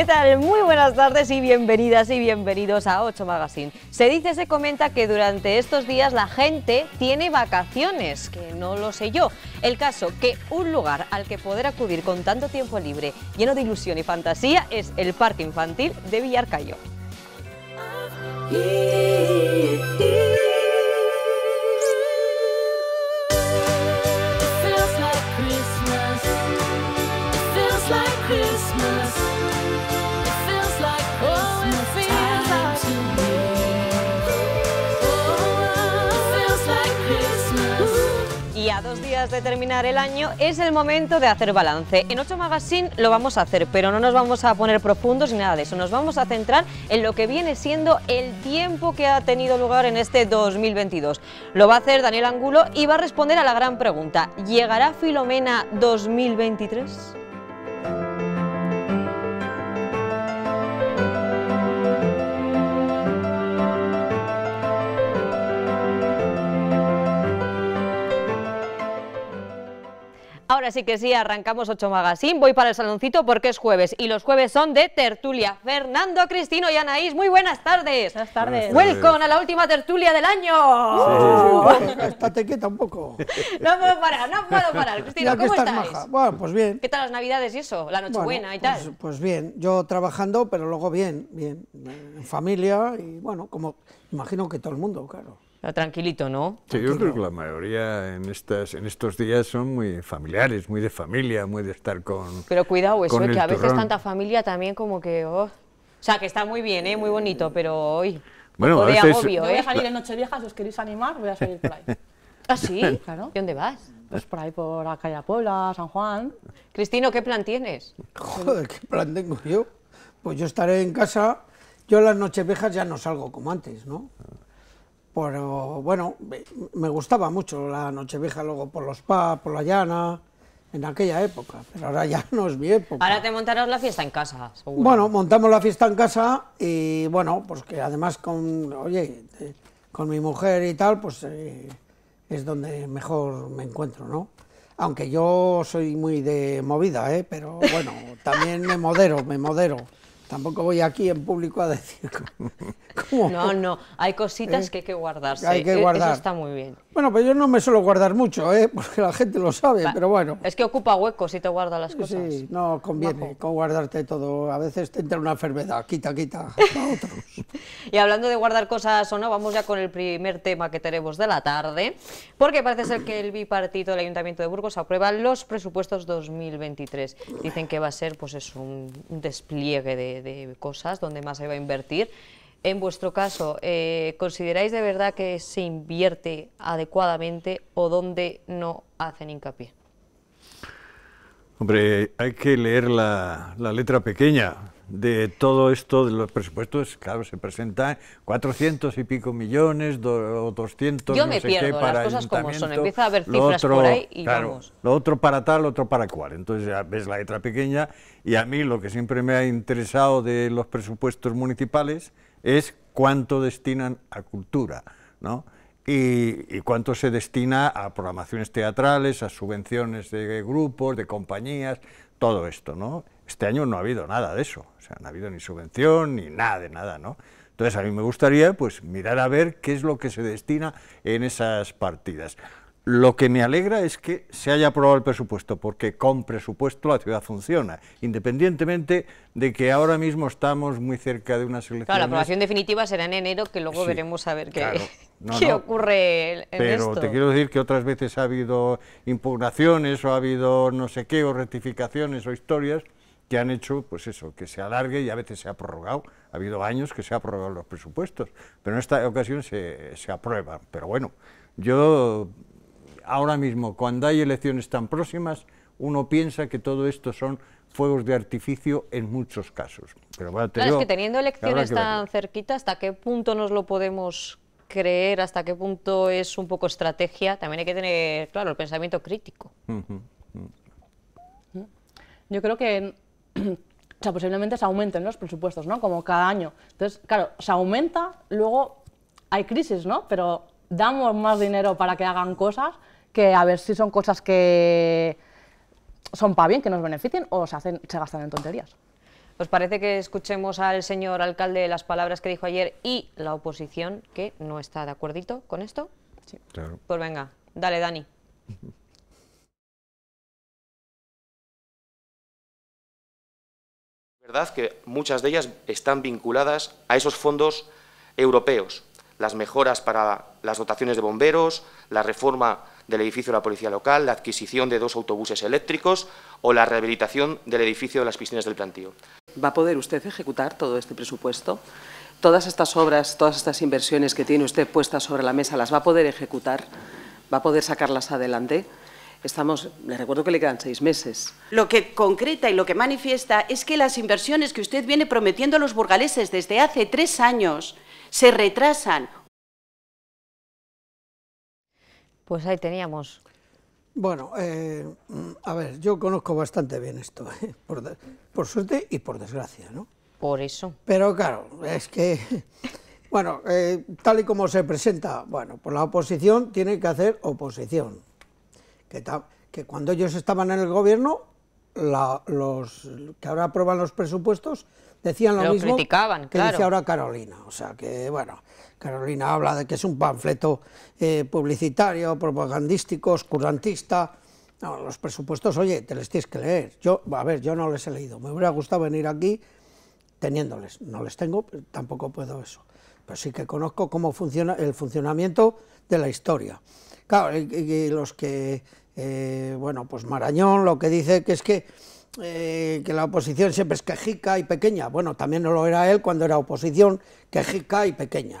¿Qué tal? Muy buenas tardes y bienvenidas y bienvenidos a 8 Magazine. Se dice, se comenta que durante estos días la gente tiene vacaciones, que no lo sé yo. El caso que un lugar al que poder acudir con tanto tiempo libre, lleno de ilusión y fantasía, es el Parque Infantil de Villarcayo. a dos días de terminar el año es el momento de hacer balance. En 8 Magazine lo vamos a hacer, pero no nos vamos a poner profundos ni nada de eso. Nos vamos a centrar en lo que viene siendo el tiempo que ha tenido lugar en este 2022. Lo va a hacer Daniel Angulo y va a responder a la gran pregunta. ¿Llegará Filomena 2023? Ahora sí que sí, arrancamos 8 Magazine. Voy para el saloncito porque es jueves y los jueves son de tertulia. Fernando, Cristino y Anaís, muy buenas tardes. Buenas tardes. Welcome a la última tertulia del año. Sí, Estate quieta un No puedo parar, no puedo parar. Cristino, ¿cómo estás? Bueno, pues bien. ¿Qué tal las Navidades y eso? La Nochebuena buena y pues, tal. Pues, pues bien, yo trabajando, pero luego bien, bien. En familia y bueno, como imagino que todo el mundo, claro. Ah, tranquilito, ¿no? Sí, yo creo que la mayoría en, estas, en estos días son muy familiares, muy de familia, muy de estar con. Pero cuidado, eso, que a veces tanta familia también como que. Oh, o sea, que está muy bien, ¿eh? muy bonito, pero hoy. Bueno, a veces... voy a ¿eh? salir en Nochevieja, si os queréis animar, voy a salir por ahí. ¿Ah, sí? Claro. ¿Y dónde vas? Pues por ahí, por la calle Puebla, San Juan. Cristino, ¿qué plan tienes? Joder, ¿qué plan tengo yo? Pues yo estaré en casa. Yo las viejas ya no salgo como antes, ¿no? Pero bueno, me gustaba mucho la Nochevieja luego por los pa, por la llana, en aquella época, pero ahora ya no es mi época. Ahora te montarás la fiesta en casa, seguro. Bueno, montamos la fiesta en casa y bueno, pues que además con, oye, eh, con mi mujer y tal, pues eh, es donde mejor me encuentro, ¿no? Aunque yo soy muy de movida, ¿eh? pero bueno, también me modero, me modero. Tampoco voy aquí en público a decir No, no, hay cositas ¿Eh? que hay que guardarse. Hay que eh, guardar. Eso está muy bien. Bueno, pues yo no me suelo guardar mucho, ¿eh? porque la gente lo sabe, pero bueno. Es que ocupa huecos si te guarda las cosas. Sí, no conviene con guardarte todo. A veces te entra una enfermedad, quita, quita, a otros. y hablando de guardar cosas o no, vamos ya con el primer tema que tenemos de la tarde, porque parece ser que el bipartito del Ayuntamiento de Burgos aprueba los presupuestos 2023. Dicen que va a ser pues es un despliegue de, de cosas donde más se va a invertir. En vuestro caso, eh, ¿consideráis de verdad que se invierte adecuadamente o dónde no hacen hincapié? Hombre, hay que leer la, letra pequeña de todo esto de los presupuestos, claro, se presentan 400 y pico millones, o 200, Yo no para las cosas como son, empieza a haber cifras por ahí y claro, Lo otro para tal, lo otro para cual, entonces ya ves la letra pequeña y a mí lo que siempre me ha interesado de los presupuestos municipales es cuánto destinan a cultura, ¿no? Y, cuánto se destina a programaciones teatrales, a subvenciones de grupos, de compañías, todo esto, ¿no? Este año no ha habido nada de eso, o sea, no ha habido ni subvención, ni nada de nada, Entonces a mí me gustaría pues mirar a ver qué es lo que se destina en esas partidas. Lo que me alegra es que se haya aprobado el presupuesto, porque con presupuesto la ciudad funciona, independientemente de que ahora mismo estamos muy cerca de una selección... Claro, la aprobación definitiva será en enero, que luego veremos a ver qué, qué ocurre en Pero te quiero decir que otras veces ha habido impugnaciones o ha habido no sé qué, o rectificaciones o historias que han hecho, pues eso, que se alargue y a veces se ha prorrogado. Ha habido años que se han prorrogado los presupuestos, pero en esta ocasión se, se aprueban. Pero bueno, yo ahora mismo, cuando hay elecciones tan próximas, uno piensa que todo esto son fuegos de artificio en muchos casos. Pero claro, es que teniendo elecciones tan cerquita, ¿hasta qué punto nos lo podemos creer? ¿Hasta qué punto es un poco estrategia? También hay que tener, claro, el pensamiento crítico. Yo creo que o sea, posiblemente se aumenten los presupuestos, ¿no? Como cada año. Entonces, claro, se aumenta, luego hay crisis, ¿no? Pero damos más dinero para que hagan cosas que a ver si son cosas que son para bien, que nos beneficien o se, gastan en tonterías. ¿Os parece que escuchemos al señor alcalde las palabras que dijo ayer y la oposición que no está de acuerdito con esto? Sí. Claro. Pues venga, dale Dani. verdad que muchas de ellas están vinculadas a esos fondos europeos las mejoras para las dotaciones de bomberos, la reforma del edificio de la policía local, la adquisición de dos autobuses eléctricos o la rehabilitación del edificio de las piscinas del plantío. ¿Va a poder usted ejecutar todo este presupuesto? ¿Todas estas obras, todas estas inversiones que tiene usted puestas sobre la mesa, las va a poder ejecutar? ¿Va a poder sacarlas adelante? Estamos, le recuerdo que le quedan seis meses. Lo que concreta y lo que manifiesta es que las inversiones que usted viene prometiendo a los burgaleses desde hace tres años se retrasan. Pues ahí teníamos. Bueno, eh, a ver, yo conozco bastante bien esto, eh, por, suerte y por desgracia, ¿no? Por eso. Pero claro, es que, bueno, eh, tal y como se presenta, bueno, pues la oposición tiene que hacer oposición. Que, que cuando ellos estaban en el gobierno, los que ahora aprueban los presupuestos decían lo, mismo criticaban, que claro. dice ahora Carolina. O sea que, bueno, Carolina habla de que es un panfleto eh, publicitario, propagandístico, oscurantista. los presupuestos, oye, te les tienes que leer. Yo, a ver, yo no les he leído. Me hubiera gustado venir aquí teniéndoles. No les tengo, tampoco puedo eso. Pero sí que conozco cómo funciona el funcionamiento de la historia. Claro, y, los que, eh, bueno, pues Marañón lo que dice que es que eh, que la oposición siempre es quejica y pequeña. Bueno, también no lo era él cuando era oposición, quejica y pequeña.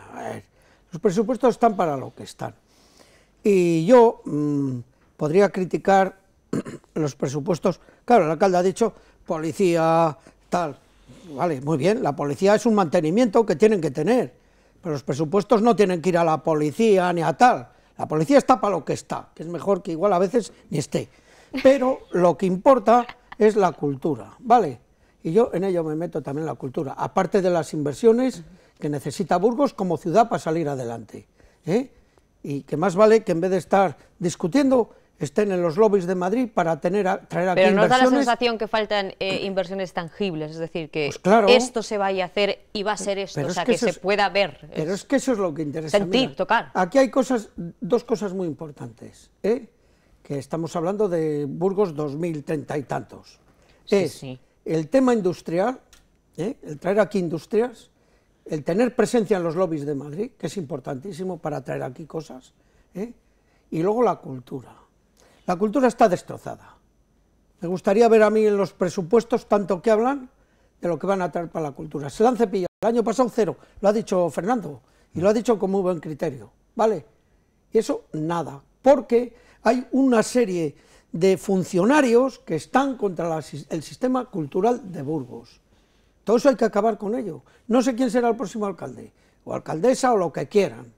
los presupuestos están para lo que están. Y yo mm, podría criticar los presupuestos. Claro, el alcalde ha dicho policía, tal. Vale, muy bien, la policía es un mantenimiento que tienen que tener, pero los presupuestos no tienen que ir a la policía ni a tal. La policía está para lo que está, que es mejor que igual a veces ni esté. Pero lo que importa es la cultura, ¿vale? Y yo en ello me meto también la cultura, aparte de las inversiones que necesita Burgos como ciudad para salir adelante. ¿eh? Y que más vale que en vez de estar discutiendo estén en los lobbies de Madrid para tener a, traer aquí Pero nos da la sensación que faltan eh, inversiones tangibles, es decir, que pues esto se vaya a hacer y va a ser esto, o sea, que, se pueda ver. Pero es, que eso es lo que interesa. Sentir, tocar. Aquí hay cosas, dos cosas muy importantes. ¿eh? que estamos hablando de Burgos 2030 y tantos. es el tema industrial, ¿eh? el traer aquí industrias, el tener presencia en los lobbies de Madrid, que es importantísimo para traer aquí cosas, ¿eh? y luego la cultura. La cultura está destrozada. Me gustaría ver a mí en los presupuestos tanto que hablan de lo que van a traer para la cultura. Se la han cepillado. El año pasado cero, lo ha dicho Fernando, y lo ha dicho con muy buen criterio, ¿vale? Y eso nada, porque hay una serie de funcionarios que están contra el sistema cultural de Burgos. Todo eso hay que acabar con ello. No sé quién será el próximo alcalde, o alcaldesa, o lo que quieran,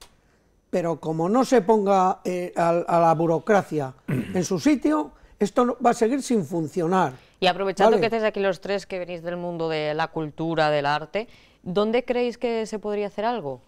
pero como no se ponga eh, a, la burocracia en su sitio, esto va a seguir sin funcionar. Y aprovechando que estáis aquí los tres que venís del mundo de la cultura, del arte, ¿dónde creéis que se podría hacer algo?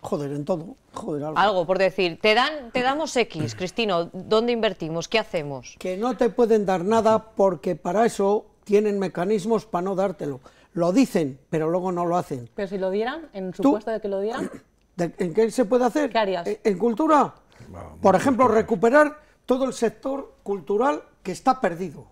Joder, en todo, joder, algo. Algo, por decir, te, dan, te damos X, Cristino, ¿dónde invertimos? ¿Qué hacemos? Que no te pueden dar nada porque para eso tienen mecanismos para no dártelo. Lo dicen, pero luego no lo hacen. Pero si lo dieran, en supuesto de que lo dieran... ¿En qué se puede hacer? ¿Qué harías? ¿En, cultura? por ejemplo, recuperar todo el sector cultural que está perdido.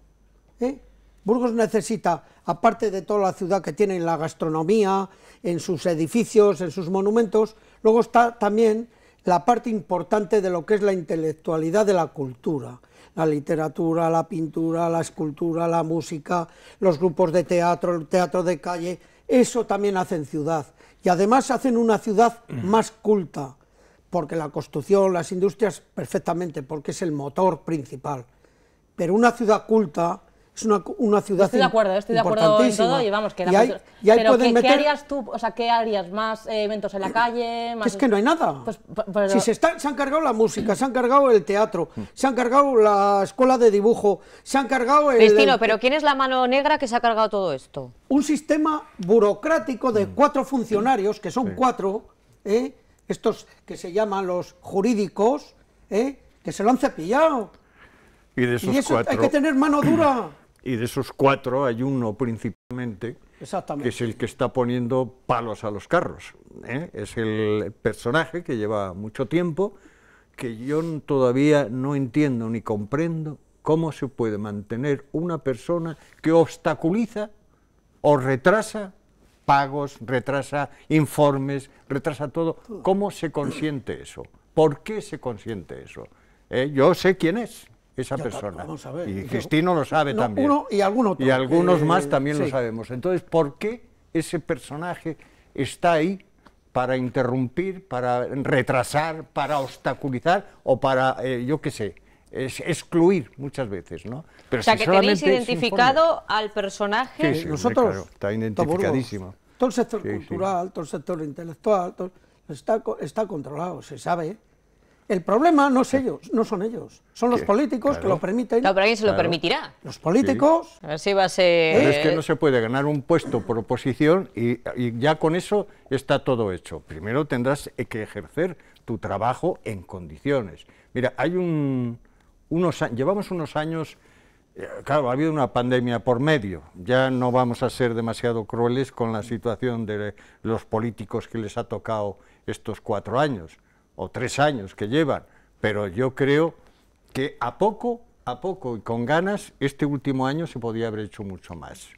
¿eh? Burgos necesita, aparte de toda la ciudad que tiene en la gastronomía, en sus edificios, en sus monumentos, Luego está también la parte importante de lo que es la intelectualidad de la cultura, la literatura, la pintura, la escultura, la música, los grupos de teatro, el teatro de calle, eso también hacen ciudad. Y además hacen una ciudad mm. más culta, porque la construcción, las industrias, perfectamente, porque es el motor principal. Pero una ciudad culta es una, una ciudad Estoy de acuerdo, estoy de acuerdo en todo y vamos, que Pero ¿qué, harías tú? O sea, ¿qué harías? ¿Más eh, eventos en la calle? Más... Es que no hay nada. Pues, si se, han cargado la música, se han cargado el teatro, se han cargado la escuela de dibujo, se han cargado el... Cristino, ¿pero quién es la mano negra que se ha cargado todo esto? Un sistema burocrático de mm. cuatro funcionarios, que son cuatro, ¿eh? estos que se llaman los jurídicos, ¿eh? que se lo han cepillado. Y de esos eso, cuatro... Hay que tener mano dura. y de esos cuatro hay uno principalmente, que es el que está poniendo palos a los carros. ¿eh? Es el personaje que lleva mucho tiempo, que yo todavía no entiendo ni comprendo cómo se puede mantener una persona que obstaculiza o retrasa pagos, retrasa informes, retrasa todo. ¿Cómo se consiente eso? ¿Por qué se consiente eso? ¿Eh? Yo sé quién es, esa persona. Y Cristino lo sabe también. y, y algunos más eh, también lo sabemos. Entonces, ¿por qué ese personaje está ahí para interrumpir, para retrasar, para obstaculizar o para, eh, yo qué sé, excluir muchas veces, ¿no? o sea, que tenéis identificado al personaje. Sí, Nosotros, claro, está identificadísimo. Todo el sector cultural, todo el sector intelectual, todo, está, está controlado, se sabe. ¿eh? El problema no es ellos, no son ellos, son los políticos que lo permiten. No, pero alguien se lo permitirá. Los políticos. ver si va a ser. es que eh, no se puede ganar un puesto por oposición y, ya con eso está todo hecho. Primero tendrás que ejercer tu trabajo en condiciones. Mira, hay un, unos llevamos unos años eh, Claro, ha habido una pandemia por medio. Ya no vamos a ser demasiado crueles con la situación de los políticos que les ha tocado estos cuatro años o tres años que llevan, pero yo creo que a poco, a poco y con ganas, este último año se podía haber hecho mucho más.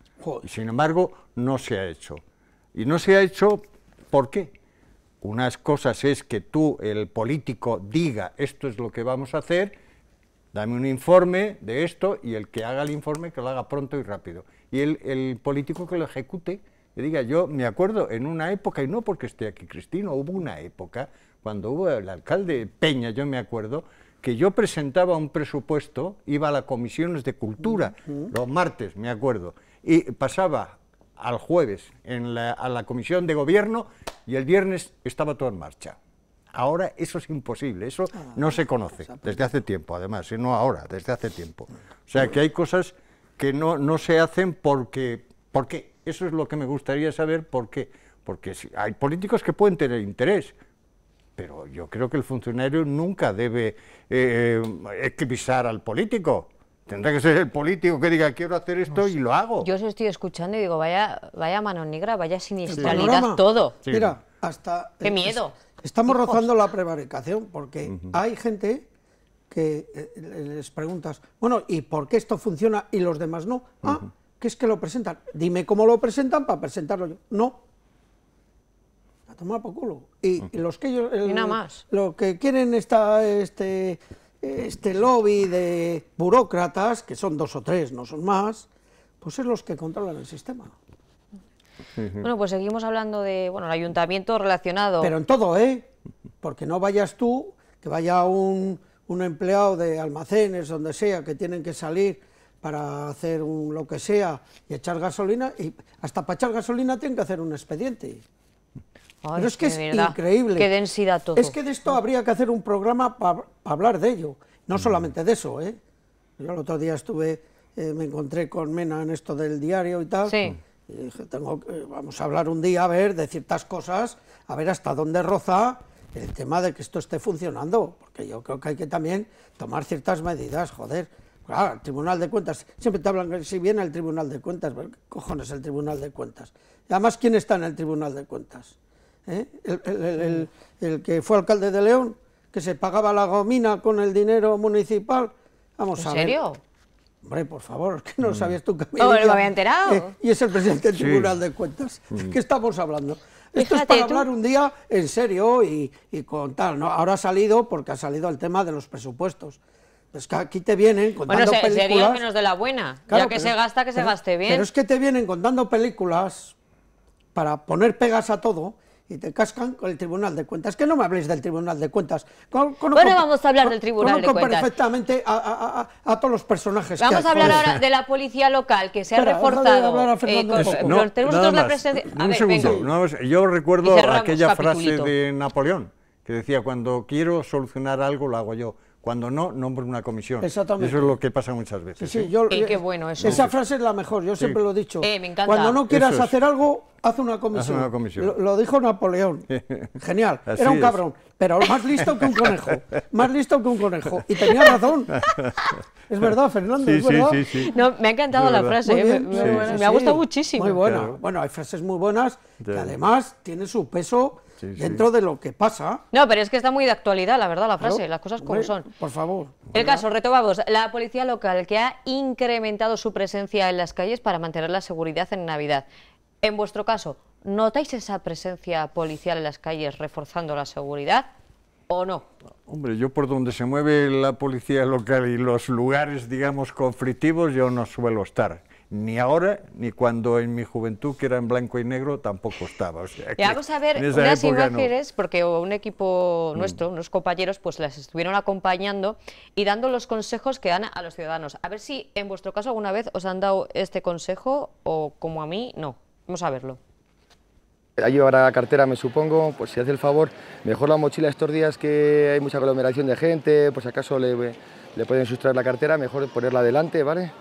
sin embargo, no se ha hecho. Y no se ha hecho, porque Unas cosas es que tú, el político, diga esto es lo que vamos a hacer, dame un informe de esto y el que haga el informe que lo haga pronto y rápido. Y el, político que lo ejecute, que diga, yo me acuerdo en una época, y no porque esté aquí Cristina hubo una época cuando hubo el alcalde Peña, yo me acuerdo, que yo presentaba un presupuesto, iba a las comisiones de cultura los martes, me acuerdo, y pasaba al jueves en la, a la comisión de gobierno y el viernes estaba todo en marcha. Ahora eso es imposible, eso ah, no se conoce pues, desde hace tiempo, además, no ahora, desde hace tiempo. O sea que hay cosas que no, no se hacen porque... ¿Por Eso es lo que me gustaría saber, ¿por qué? Porque hay políticos que pueden tener interés, pero yo creo que el funcionario nunca debe eh, eclipsar eh, al político. Tendrá que ser el político que diga quiero hacer esto y lo hago. Yo os estoy escuchando y digo, vaya, vaya mano negra, vaya sinistralidad, todo. Mira, hasta... ¡Qué miedo! Estamos rozando la prevaricación porque hay gente que eh, les preguntas, bueno, ¿y por qué esto funciona y los demás no? Ah, que es que lo presentan. Dime cómo lo presentan para presentarlo yo. No, Toma por culo. Y, los que ellos... nada más. Lo que quieren está este, este lobby de burócratas, que son dos o tres, no son más, pues es los que controlan el sistema. Bueno, pues seguimos hablando de, bueno, el ayuntamiento relacionado... Pero en todo, ¿eh? Porque no vayas tú, que vaya un, un empleado de almacenes, donde sea, que tienen que salir para hacer un, lo que sea y echar gasolina, y hasta para echar gasolina tienen que hacer un expediente. Pero es que es increíble. Qué densidad todo. Es que de esto habría que hacer un programa para hablar de ello. No mm. solamente de eso, ¿eh? Yo el otro día estuve, eh, me encontré con Mena en esto del diario y tal. Sí. Y dije, tengo, vamos a hablar un día, a ver, de ciertas cosas, a ver hasta dónde roza el tema de que esto esté funcionando, porque yo creo que hay que también tomar ciertas medidas, joder. Claro, el Tribunal de Cuentas, siempre te hablan que si viene el Tribunal de Cuentas, ¿qué cojones el Tribunal de Cuentas? Y además, ¿quién está en el Tribunal de Cuentas? ¿eh? el, que fue alcalde de León, que se pagaba la gomina con el dinero municipal. Vamos a ver. serio? Hombre, por favor, que no mm. sabías tú que oh, no, me había enterado. Eh, y es el presidente del Tribunal de Cuentas. Mm. qué estamos hablando? Esto es para hablar un día en serio y, y, con ¿no? Ahora ha salido porque ha salido el tema de los presupuestos. ...es que aquí te vienen contando bueno, películas. Sería menos de la buena. ya que se gasta, que se gaste bien. Pero es que te vienen contando películas para poner pegas a todo y te cascan con el Tribunal de Cuentas. Que no me habléis del Tribunal de Cuentas. bueno, vamos a hablar del Tribunal de Cuentas. perfectamente a, todos los personajes. Vamos a hablar ahora de la policía local, que se ha reforzado. Eh, con, no, tenemos la presencia. un segundo. yo recuerdo aquella frase de Napoleón, que decía, cuando quiero solucionar algo, lo hago yo. Cuando no, nombro una comisión. Eso es lo que pasa muchas veces. ¿eh? Eh, bueno eso. Esa frase es la mejor, yo siempre lo he dicho. Eh, Cuando no quieras hacer algo, haz una comisión. Lo, dijo Napoleón. Genial. Era un cabrón, pero más listo que un conejo. Más listo que un conejo. Y tenía razón. es verdad, Fernando, sí, Sí, sí, me ha encantado la frase. me, ha gustado muchísimo. Muy buena. Bueno, hay frases muy buenas que además tienen su peso dentro de lo que pasa. No, pero es que está muy de actualidad, la verdad, la frase, las cosas como son. Por favor. El caso, retomamos, la policía local que ha incrementado su presencia en las calles para mantener la seguridad en Navidad. En vuestro caso, ¿notáis esa presencia policial en las calles reforzando la seguridad? ¿O no? Hombre, yo por donde se mueve la policía local y los lugares, digamos, conflictivos, yo no suelo estar ni ahora, ni cuando en mi juventud, que era en blanco y negro, tampoco estaba. O vamos a ver unas imágenes, porque un equipo mm. nuestro, unos compañeros, pues las estuvieron acompañando y dando los consejos que dan a los ciudadanos. A ver si en vuestro caso alguna vez os han dado este consejo o como a mí, no. Vamos a verlo. Ahí llevar a la cartera, me supongo, pues si hace el favor, mejor la mochila estos días que hay mucha aglomeración de gente, Pues acaso le, le pueden sustraer la cartera, mejor ponerla adelante, ¿vale?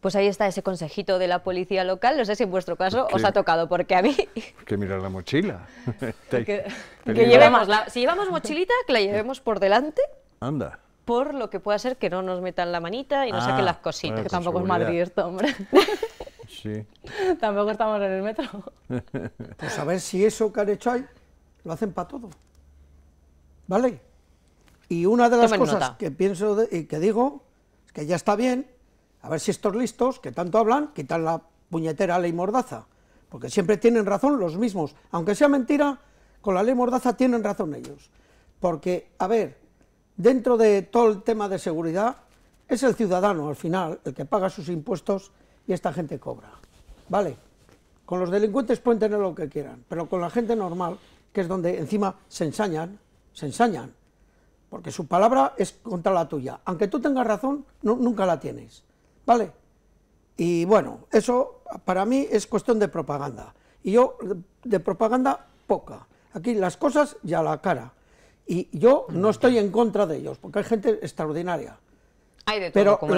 Pues ahí está ese consejito de la policía local. No sé si en vuestro caso os ha tocado, porque a mí... Que mirar la mochila. que, llevemos la, si llevamos mochilita, que la llevemos por delante. Anda por lo que pueda ser que no nos metan la manita y nos ah, saquen las cositas. que tampoco es Madrid hombre. Sí. tampoco estamos en el metro. Pues a ver si eso que han hecho ahí lo hacen para todo. ¿Vale? Y una de las cosas que pienso y que digo es que ya está bien a ver si estos listos, que tanto hablan, quitan la puñetera ley mordaza, porque siempre tienen razón los mismos, aunque sea mentira, con la ley mordaza tienen razón ellos. Porque, a ver, dentro de todo el tema de seguridad, es el ciudadano al final el que paga sus impuestos y esta gente cobra. ¿Vale? Con los delincuentes pueden tener lo que quieran, pero con la gente normal, que es donde encima se ensañan, se ensañan, porque su palabra es contra la tuya. Aunque tú tengas razón, nunca la tienes. ¿vale? Y bueno, eso para mí es cuestión de propaganda. Y yo, de propaganda, poca. Aquí las cosas ya a la cara. Y yo no mm, estoy en contra de ellos, porque hay gente extraordinaria. Hay de todo, Pero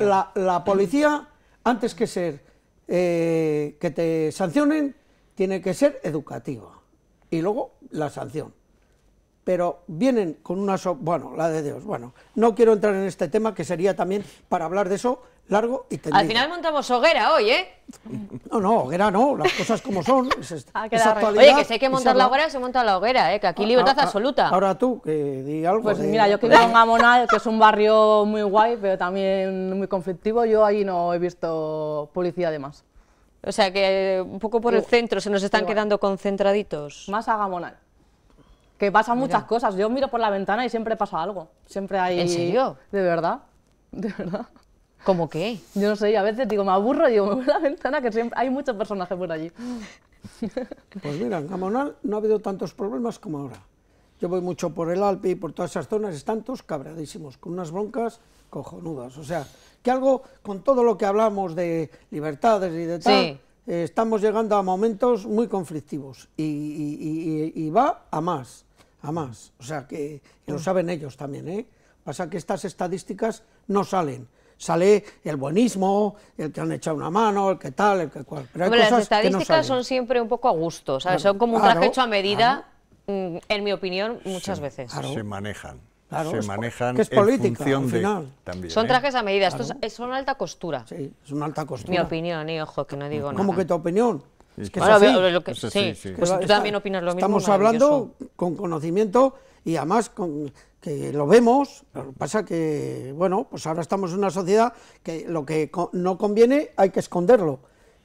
la, la, policía, antes que ser eh, que te sancionen, tiene que ser educativa. Y luego la sanción. Pero vienen con una... bueno, la de Dios. Bueno, no quiero entrar en este tema, que sería también para hablar de eso y Al final montamos hoguera hoy, ¿eh? No, no, hoguera no, las cosas como son. Ah, Oye, que si hay que montar la hoguera, se monta la hoguera, ¿eh? Que aquí ah, libertad ah, absoluta. Ahora tú, que di algo. Pues mira, yo que vivo en Gamonal, que es un barrio muy guay, pero también muy conflictivo, yo ahí no he visto policía más O sea que un poco por el centro se nos están quedando concentraditos. Más a Gamonal. Que pasan muchas cosas. Yo miro por la ventana y siempre pasa algo. Siempre hay. ¿En serio? De verdad. De verdad. ¿Cómo qué? Yo no sé, a veces digo, me aburro, digo, me voy a la ventana, que hay muchos personajes por allí. Pues mira, en Gamonal no ha habido tantos problemas como ahora. Yo voy mucho por el Alpe y por todas esas zonas, están todos cabreadísimos, con unas broncas cojonudas. O sea, que algo, con todo lo que hablamos de libertades y de tal, eh, estamos llegando a momentos muy conflictivos y, y, va a más, a más. O sea, que lo mm. saben ellos también, ¿eh? Pasa que estas estadísticas no salen sale el buenismo, el que han echado una mano, el que tal, el que cual. Pero las estadísticas son siempre un poco a gusto, ¿sabes? son como un traje hecho a medida, mm, en mi opinión, muchas veces. Se manejan. se manejan es política, en función final. de... También, son ¿eh? trajes a medida, es son alta costura. Sí, es una alta costura. Mi opinión, y eh, ojo, que no digo nada. ¿Cómo que tu opinión? Es que lo sí, Pues tú también opinas lo mismo. Estamos hablando con conocimiento y además con, que lo vemos, lo que pasa que, bueno, pues ahora estamos en una sociedad que lo que no conviene hay que esconderlo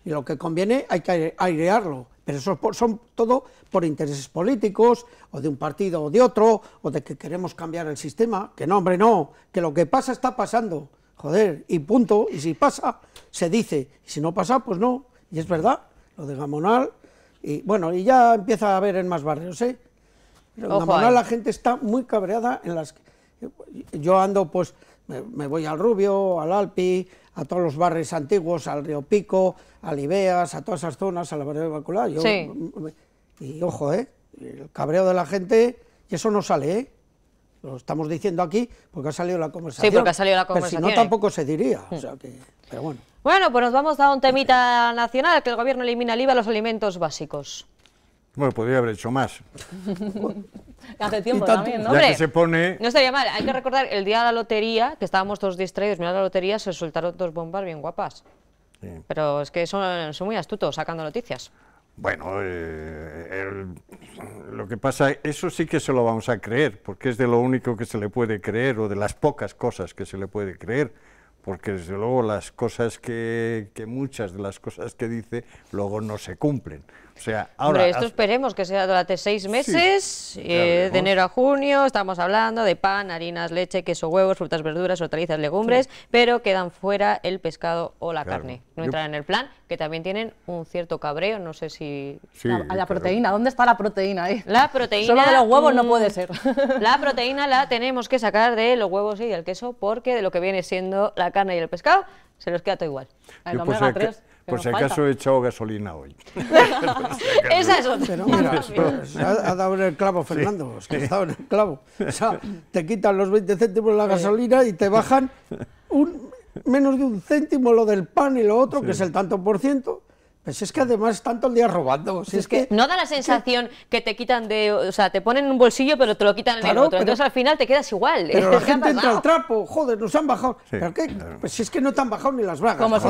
y lo que conviene hay que airearlo, pero eso son todo por intereses políticos o de un partido o de otro, o de que queremos cambiar el sistema, que no, hombre, no, que lo que pasa está pasando, joder, y punto, y si pasa, se dice, y si no pasa, pues no, y es verdad, lo de Gamonal, y bueno, y ya empieza a haber en más barrios, ¿eh? La gente está muy cabreada en las... Yo ando, pues, me, voy al Rubio, al Alpi, a todos los barrios antiguos, al Río Pico, al Ibeas, a todas esas zonas, a la barrera Yo, y ojo, ¿eh? El cabreo de la gente, y eso no sale, eh. Lo estamos diciendo aquí porque ha salido la conversación. Sí, porque ha salido la conversación. Pero si no, ¿eh? tampoco se diría. Mm. bueno. bueno, pues nos vamos a un temita nacional, que el gobierno elimina el IVA a los alimentos básicos. Bueno, podría haber hecho más. Hace tiempo también, ¿no? Ya que se pone... No estaría mal. Hay que recordar el día de la lotería, que estábamos todos distraídos mirando la lotería, se soltaron dos bombas bien guapas. Pero es que son, muy astutos sacando noticias. Bueno, eh, lo que pasa, eso sí que se lo vamos a creer, porque es de lo único que se le puede creer o de las pocas cosas que se le puede creer, porque desde luego las cosas que, que muchas de las cosas que dice luego no se cumplen esto esperemos que sea durante seis meses, eh, de enero a junio, estamos hablando de pan, harinas, leche, queso, huevos, frutas, verduras, hortalizas, legumbres, pero quedan fuera el pescado o la carne. No entran en el plan, que también tienen un cierto cabreo, no sé si... la, proteína, ¿dónde está la proteína ahí? La proteína... Solo de los huevos no puede mm, ser. La proteína la tenemos que sacar de los huevos y del queso, porque de lo que viene siendo la carne y el pescado, se los queda todo igual. El pues, eh, tres pues por si acaso he echado gasolina hoy. Esa es otra. ha, dado en el clavo, Fernando, es que ha dado en el clavo. O sea, te quitan los 20 céntimos la gasolina y te bajan un, menos de un céntimo lo del pan y lo otro, que es el tanto por ciento, pues es que además están todo el día robando. Pues es, que, no da la sensación que, te quitan de. O sea, te ponen en un bolsillo, pero te lo quitan en el otro. Entonces al final te quedas igual. ¿eh? Pero la gente entra al trapo, joder, nos han bajado. ¿Pero qué? Pues si es que no te han bajado ni las bragas.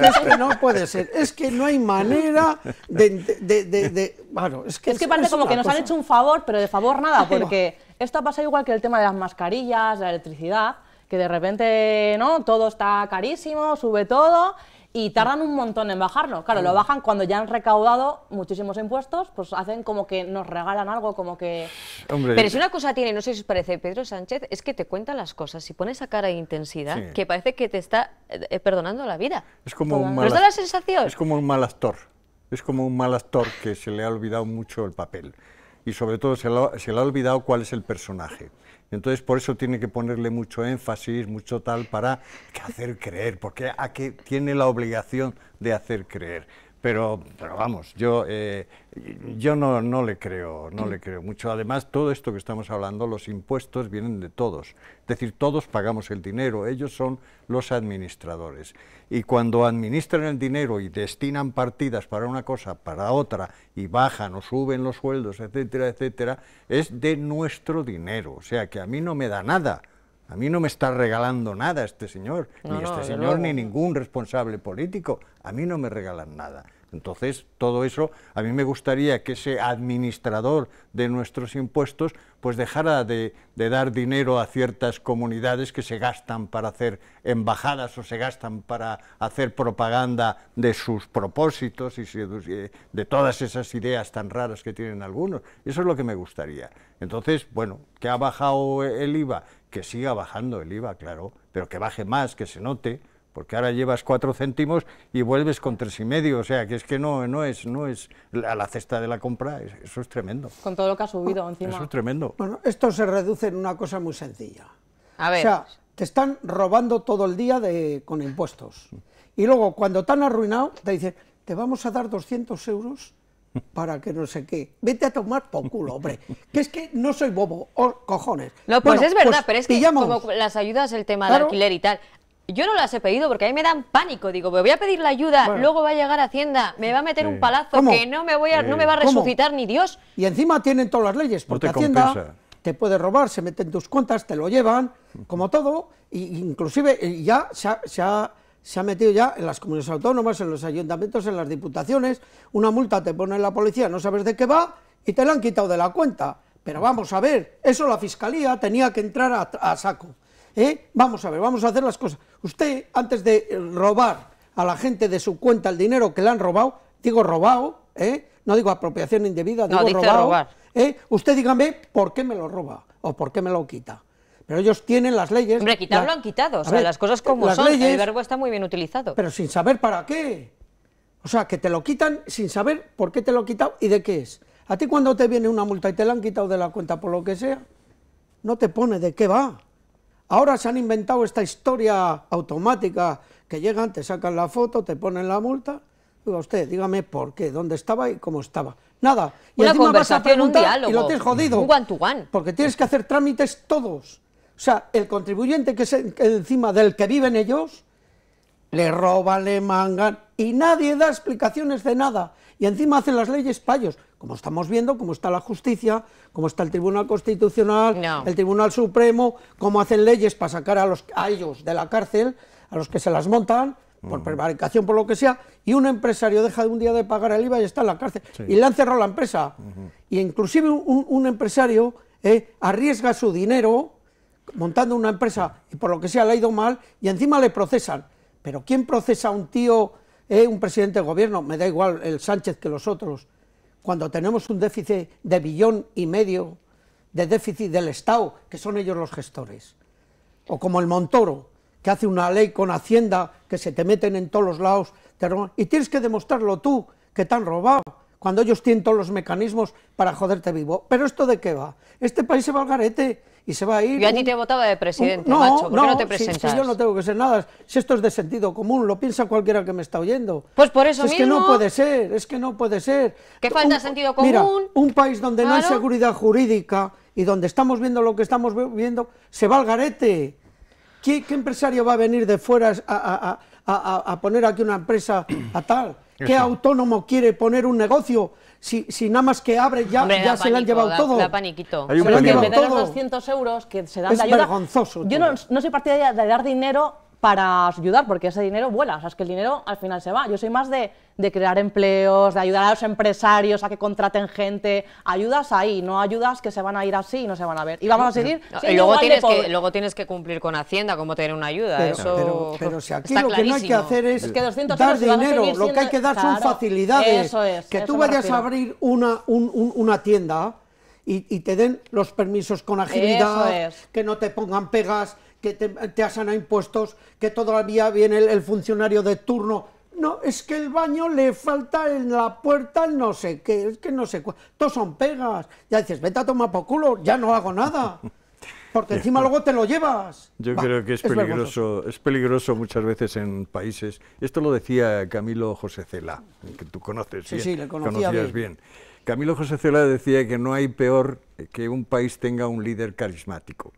es que no puede ser. Es que no hay manera de. bueno, es que. Es que parece como que nos han hecho un favor, pero de favor nada, porque esto pasa igual que el tema de las mascarillas, la electricidad que de repente no todo está carísimo, sube todo y tardan un montón en bajarlo. Claro, lo bajan cuando ya han recaudado muchísimos impuestos, pues hacen como que nos regalan algo, como que... Pero si una cosa tiene, no sé si os parece, Pedro Sánchez, es que te cuenta las cosas, y pone esa cara de intensidad, que parece que te está eh, perdonando la vida. Es como un mal... la sensación? Es como un mal actor, es como un mal actor que se le ha olvidado mucho el papel y sobre todo se le ha olvidado cuál es el personaje. Entonces, por eso tiene que ponerle mucho énfasis, mucho tal, para hacer creer, porque a ah, qué tiene la obligación de hacer creer. Pero, pero vamos, yo, eh, yo no, le creo, no le creo mucho. Además, todo esto que estamos hablando, los impuestos vienen de todos. Es decir, todos pagamos el dinero, ellos son los administradores. Y cuando administran el dinero y destinan partidas para una cosa, para otra, y bajan o suben los sueldos, etcétera, etcétera, es de nuestro dinero. O sea, que a mí no me da nada. A mí no me está regalando nada este señor, ni este señor, ni ningún responsable político. A mí no me regalan nada. Entonces, todo eso, a mí me gustaría que ese administrador de nuestros impuestos pues dejara de, dar dinero a ciertas comunidades que se gastan para hacer embajadas o se gastan para hacer propaganda de sus propósitos y de todas esas ideas tan raras que tienen algunos. Eso es lo que me gustaría. Entonces, bueno, que ha bajado el IVA, que siga bajando el IVA, claro, pero que baje más, que se note, porque ahora llevas cuatro céntimos y vuelves con tres y medio, o sea, que es que no, no es, no es a la cesta de la compra, eso es tremendo. Con todo lo que ha subido ah, encima. Eso es tremendo. Bueno, esto se reduce en una cosa muy sencilla. A ver. O sea, te están robando todo el día con impuestos. Y luego, cuando te han arruinado, te dicen, te vamos a dar 200 euros para que no sé qué. Vete a tomar por culo, hombre. Que es que no soy bobo, cojones. No, pues es verdad, pues pero es que como las ayudas, el tema de alquiler y tal, yo no las he pedido porque a mí me dan pánico. Digo, me voy a pedir la ayuda, luego va a llegar Hacienda, me va a meter un palazo que no me, voy a, no me va a resucitar ni Dios. Y encima tienen todas las leyes, porque te Hacienda te puede robar, se meten tus cuentas, te lo llevan, como todo. Y, inclusive eh, ya se ha, se ha metido ya en las comunidades autónomas, en los ayuntamientos, en las diputaciones, una multa te pone la policía, no sabes de qué va y te la han quitado de la cuenta. Pero vamos a ver, eso la fiscalía tenía que entrar a, a saco. ¿eh? Vamos a ver, vamos a hacer las cosas. Usted, antes de robar a la gente de su cuenta el dinero que le han robado, digo robado, ¿eh? no digo apropiación indebida, digo robado. ¿eh? Usted dígame por qué me lo roba o por qué me lo quita. Pero ellos tienen las leyes. Hombre, quitarlo han quitado, o sea, las cosas como son, el verbo está muy bien utilizado. Pero sin saber para qué. O sea, que te lo quitan sin saber por qué te lo han quitado y de qué es. A ti cuando te viene una multa y te la han quitado de la cuenta por lo que sea, no te pone de qué va. Ahora se han inventado esta historia automática que llegan, te sacan la foto, te ponen la multa. Digo, usted, dígame por qué, dónde estaba y cómo estaba. Nada. Y Una conversación vas un diálogo, y lo tienes jodido. Un Porque tienes que hacer trámites todos. O sea, el contribuyente que es encima del que viven ellos, le roban, le mangan, y nadie da explicaciones de nada y encima hacen las leyes payos, como estamos viendo, como está la justicia, como está el Tribunal Constitucional, el Tribunal Supremo, como hacen leyes para sacar a, los, ellos de la cárcel, a los que se las montan, por mm. prevaricación, por lo que sea, y un empresario deja de un día de pagar el IVA y está en la cárcel. Y le han cerrado la empresa. Y inclusive un, empresario eh, arriesga su dinero montando una empresa y por lo que sea le ha ido mal y encima le procesan. Pero ¿quién procesa a un tío eh, un presidente de gobierno, me da igual el Sánchez que los otros, cuando tenemos un déficit de billón y medio de déficit del Estado, que son ellos los gestores, o como el Montoro, que hace una ley con Hacienda, que se te meten en todos los lados, y tienes que demostrarlo tú, que te han robado, cuando ellos tienen todos los mecanismos para joderte vivo. Pero esto de qué va? Este país se va al garete y se va a ir... Yo a ti te votaba de presidente, macho, ¿por no, te presentas? Si, yo no tengo que ser nada, si esto es de sentido común, lo piensa cualquiera que me está oyendo. Pues por eso es mismo... Es que no puede ser, es que no puede ser. ¿Qué falta de sentido común? Mira, un país donde no hay seguridad jurídica y donde estamos viendo lo que estamos viendo, se va al garete. ¿Qué, empresario va a venir de fuera a, a poner aquí una empresa a tal? ¿Qué autónomo quiere poner un negocio si, si nada más que abre ya, ya se le han llevado todo. Da paniquito. Hay un Los 200 euros que se dan de ayuda. vergonzoso. Yo no, no soy partidaria de dar dinero para ayudar, porque ese dinero vuela, o sea, es que el dinero al final se va. Yo soy más de, crear empleos, de ayudar a los empresarios a que contraten gente, ayudas ahí, no ayudas que se van a ir así y no se van a ver. Y vamos a seguir. y luego tienes, que, luego tienes que cumplir con Hacienda como tener una ayuda. eso pero, si aquí lo que no hay que hacer es, dar dinero, lo que hay que dar son facilidades. que tú vayas a abrir una, una tienda. Y, te den los permisos con agilidad, que no te pongan pegas, que te, asan a impuestos, que todavía viene el, funcionario de turno no, es que el baño le falta en la puerta no sé qué, es que no sé cuál. Todos son pegas. Ya dices, vete a tomar por culo, ya no hago nada. Porque encima luego te lo llevas. Yo creo que es, peligroso, es peligroso muchas veces en países. Esto lo decía Camilo José Cela, que tú conoces sí, sí, le conocías bien. Camilo José Cela decía que no hay peor que un país tenga un líder carismático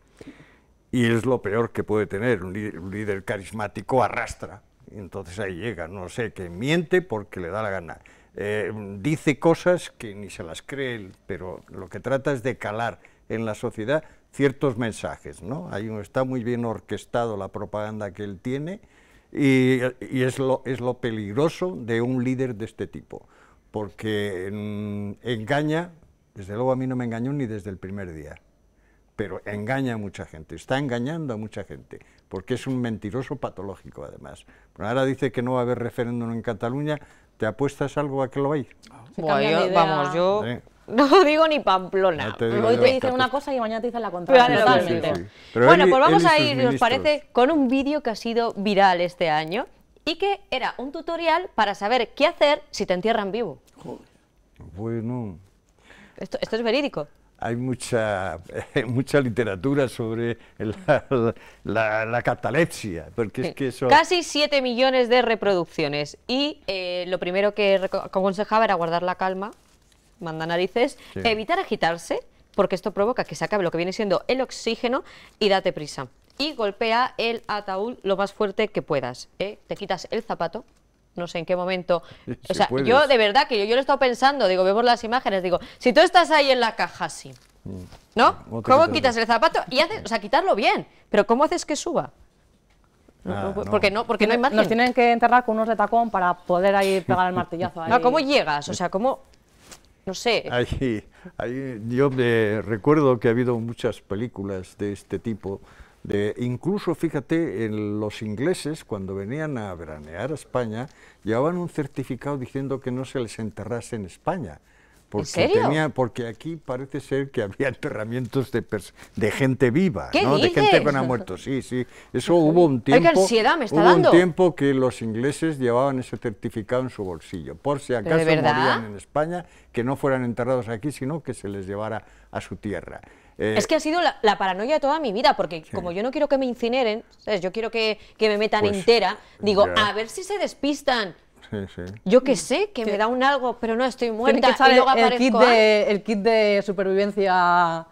y es lo peor que puede tener. Un líder, carismático arrastra, entonces ahí llega, no sé, que miente porque le da la gana. Eh, dice cosas que ni se las cree, él... pero lo que trata es de calar en la sociedad ciertos mensajes, ¿no? Ahí está muy bien orquestado la propaganda que él tiene y, es, lo, es lo peligroso de un líder de este tipo, porque mm, engaña, desde luego a mí no me engañó ni desde el primer día pero engaña a mucha gente, está engañando a mucha gente, porque es un mentiroso patológico además. Pero ahora dice que no va a haber referéndum en Cataluña, ¿te apuestas algo a que lo hay? Ah, vamos, yo... No digo ni Pamplona. Hoy te dicen una cosa y mañana te dicen la contraria. Bueno, pues vamos a ir, nos parece, con un vídeo que ha sido viral este año y que era un tutorial para saber qué hacer si te entierran vivo. Joder. Bueno. Esto, esto es verídico hay mucha, mucha literatura sobre la, catalepsia, porque es que eso... Casi 7 millones de reproducciones y eh, lo primero que aconsejaba era guardar la calma, manda narices, evitar agitarse, porque esto provoca que se acabe lo que viene siendo el oxígeno y date prisa. Y golpea el ataúd lo más fuerte que puedas. ¿eh? Te quitas el zapato, no sé en qué momento. O sea, yo de verdad que yo, lo he estado pensando, digo, vemos las imágenes, digo, si tú estás ahí en la caja así, mm. ¿no? ¿Cómo quitas, el zapato? Y haces, o sea, quitarlo bien, pero ¿cómo haces que suba? Ah, porque no, porque no hay más. Nos tienen que enterrar con unos de tacón para poder ahí pegar el martillazo. No, ¿cómo llegas? O sea, ¿cómo...? No sé. yo me recuerdo que ha habido muchas películas de este tipo incluso, fíjate, en los ingleses, cuando venían a veranear a España, llevaban un certificado diciendo que no se les enterrase en España. Porque, porque aquí parece ser que había enterramientos de, gente viva, ¿no? de gente que no ha muerto. Sí, sí. Eso hubo un tiempo. ansiedad me está hubo un tiempo que los ingleses llevaban ese certificado en su bolsillo, por si acaso morían en España, que no fueran enterrados aquí, sino que se les llevara a su tierra. Eh, es que ha sido la, paranoia de toda mi vida, porque como yo no quiero que me incineren, yo quiero que, me metan pues, entera, digo, a ver si se despistan. Yo que sé, que me da un algo, pero no estoy muerta. el, kit de, ah. el kit de supervivencia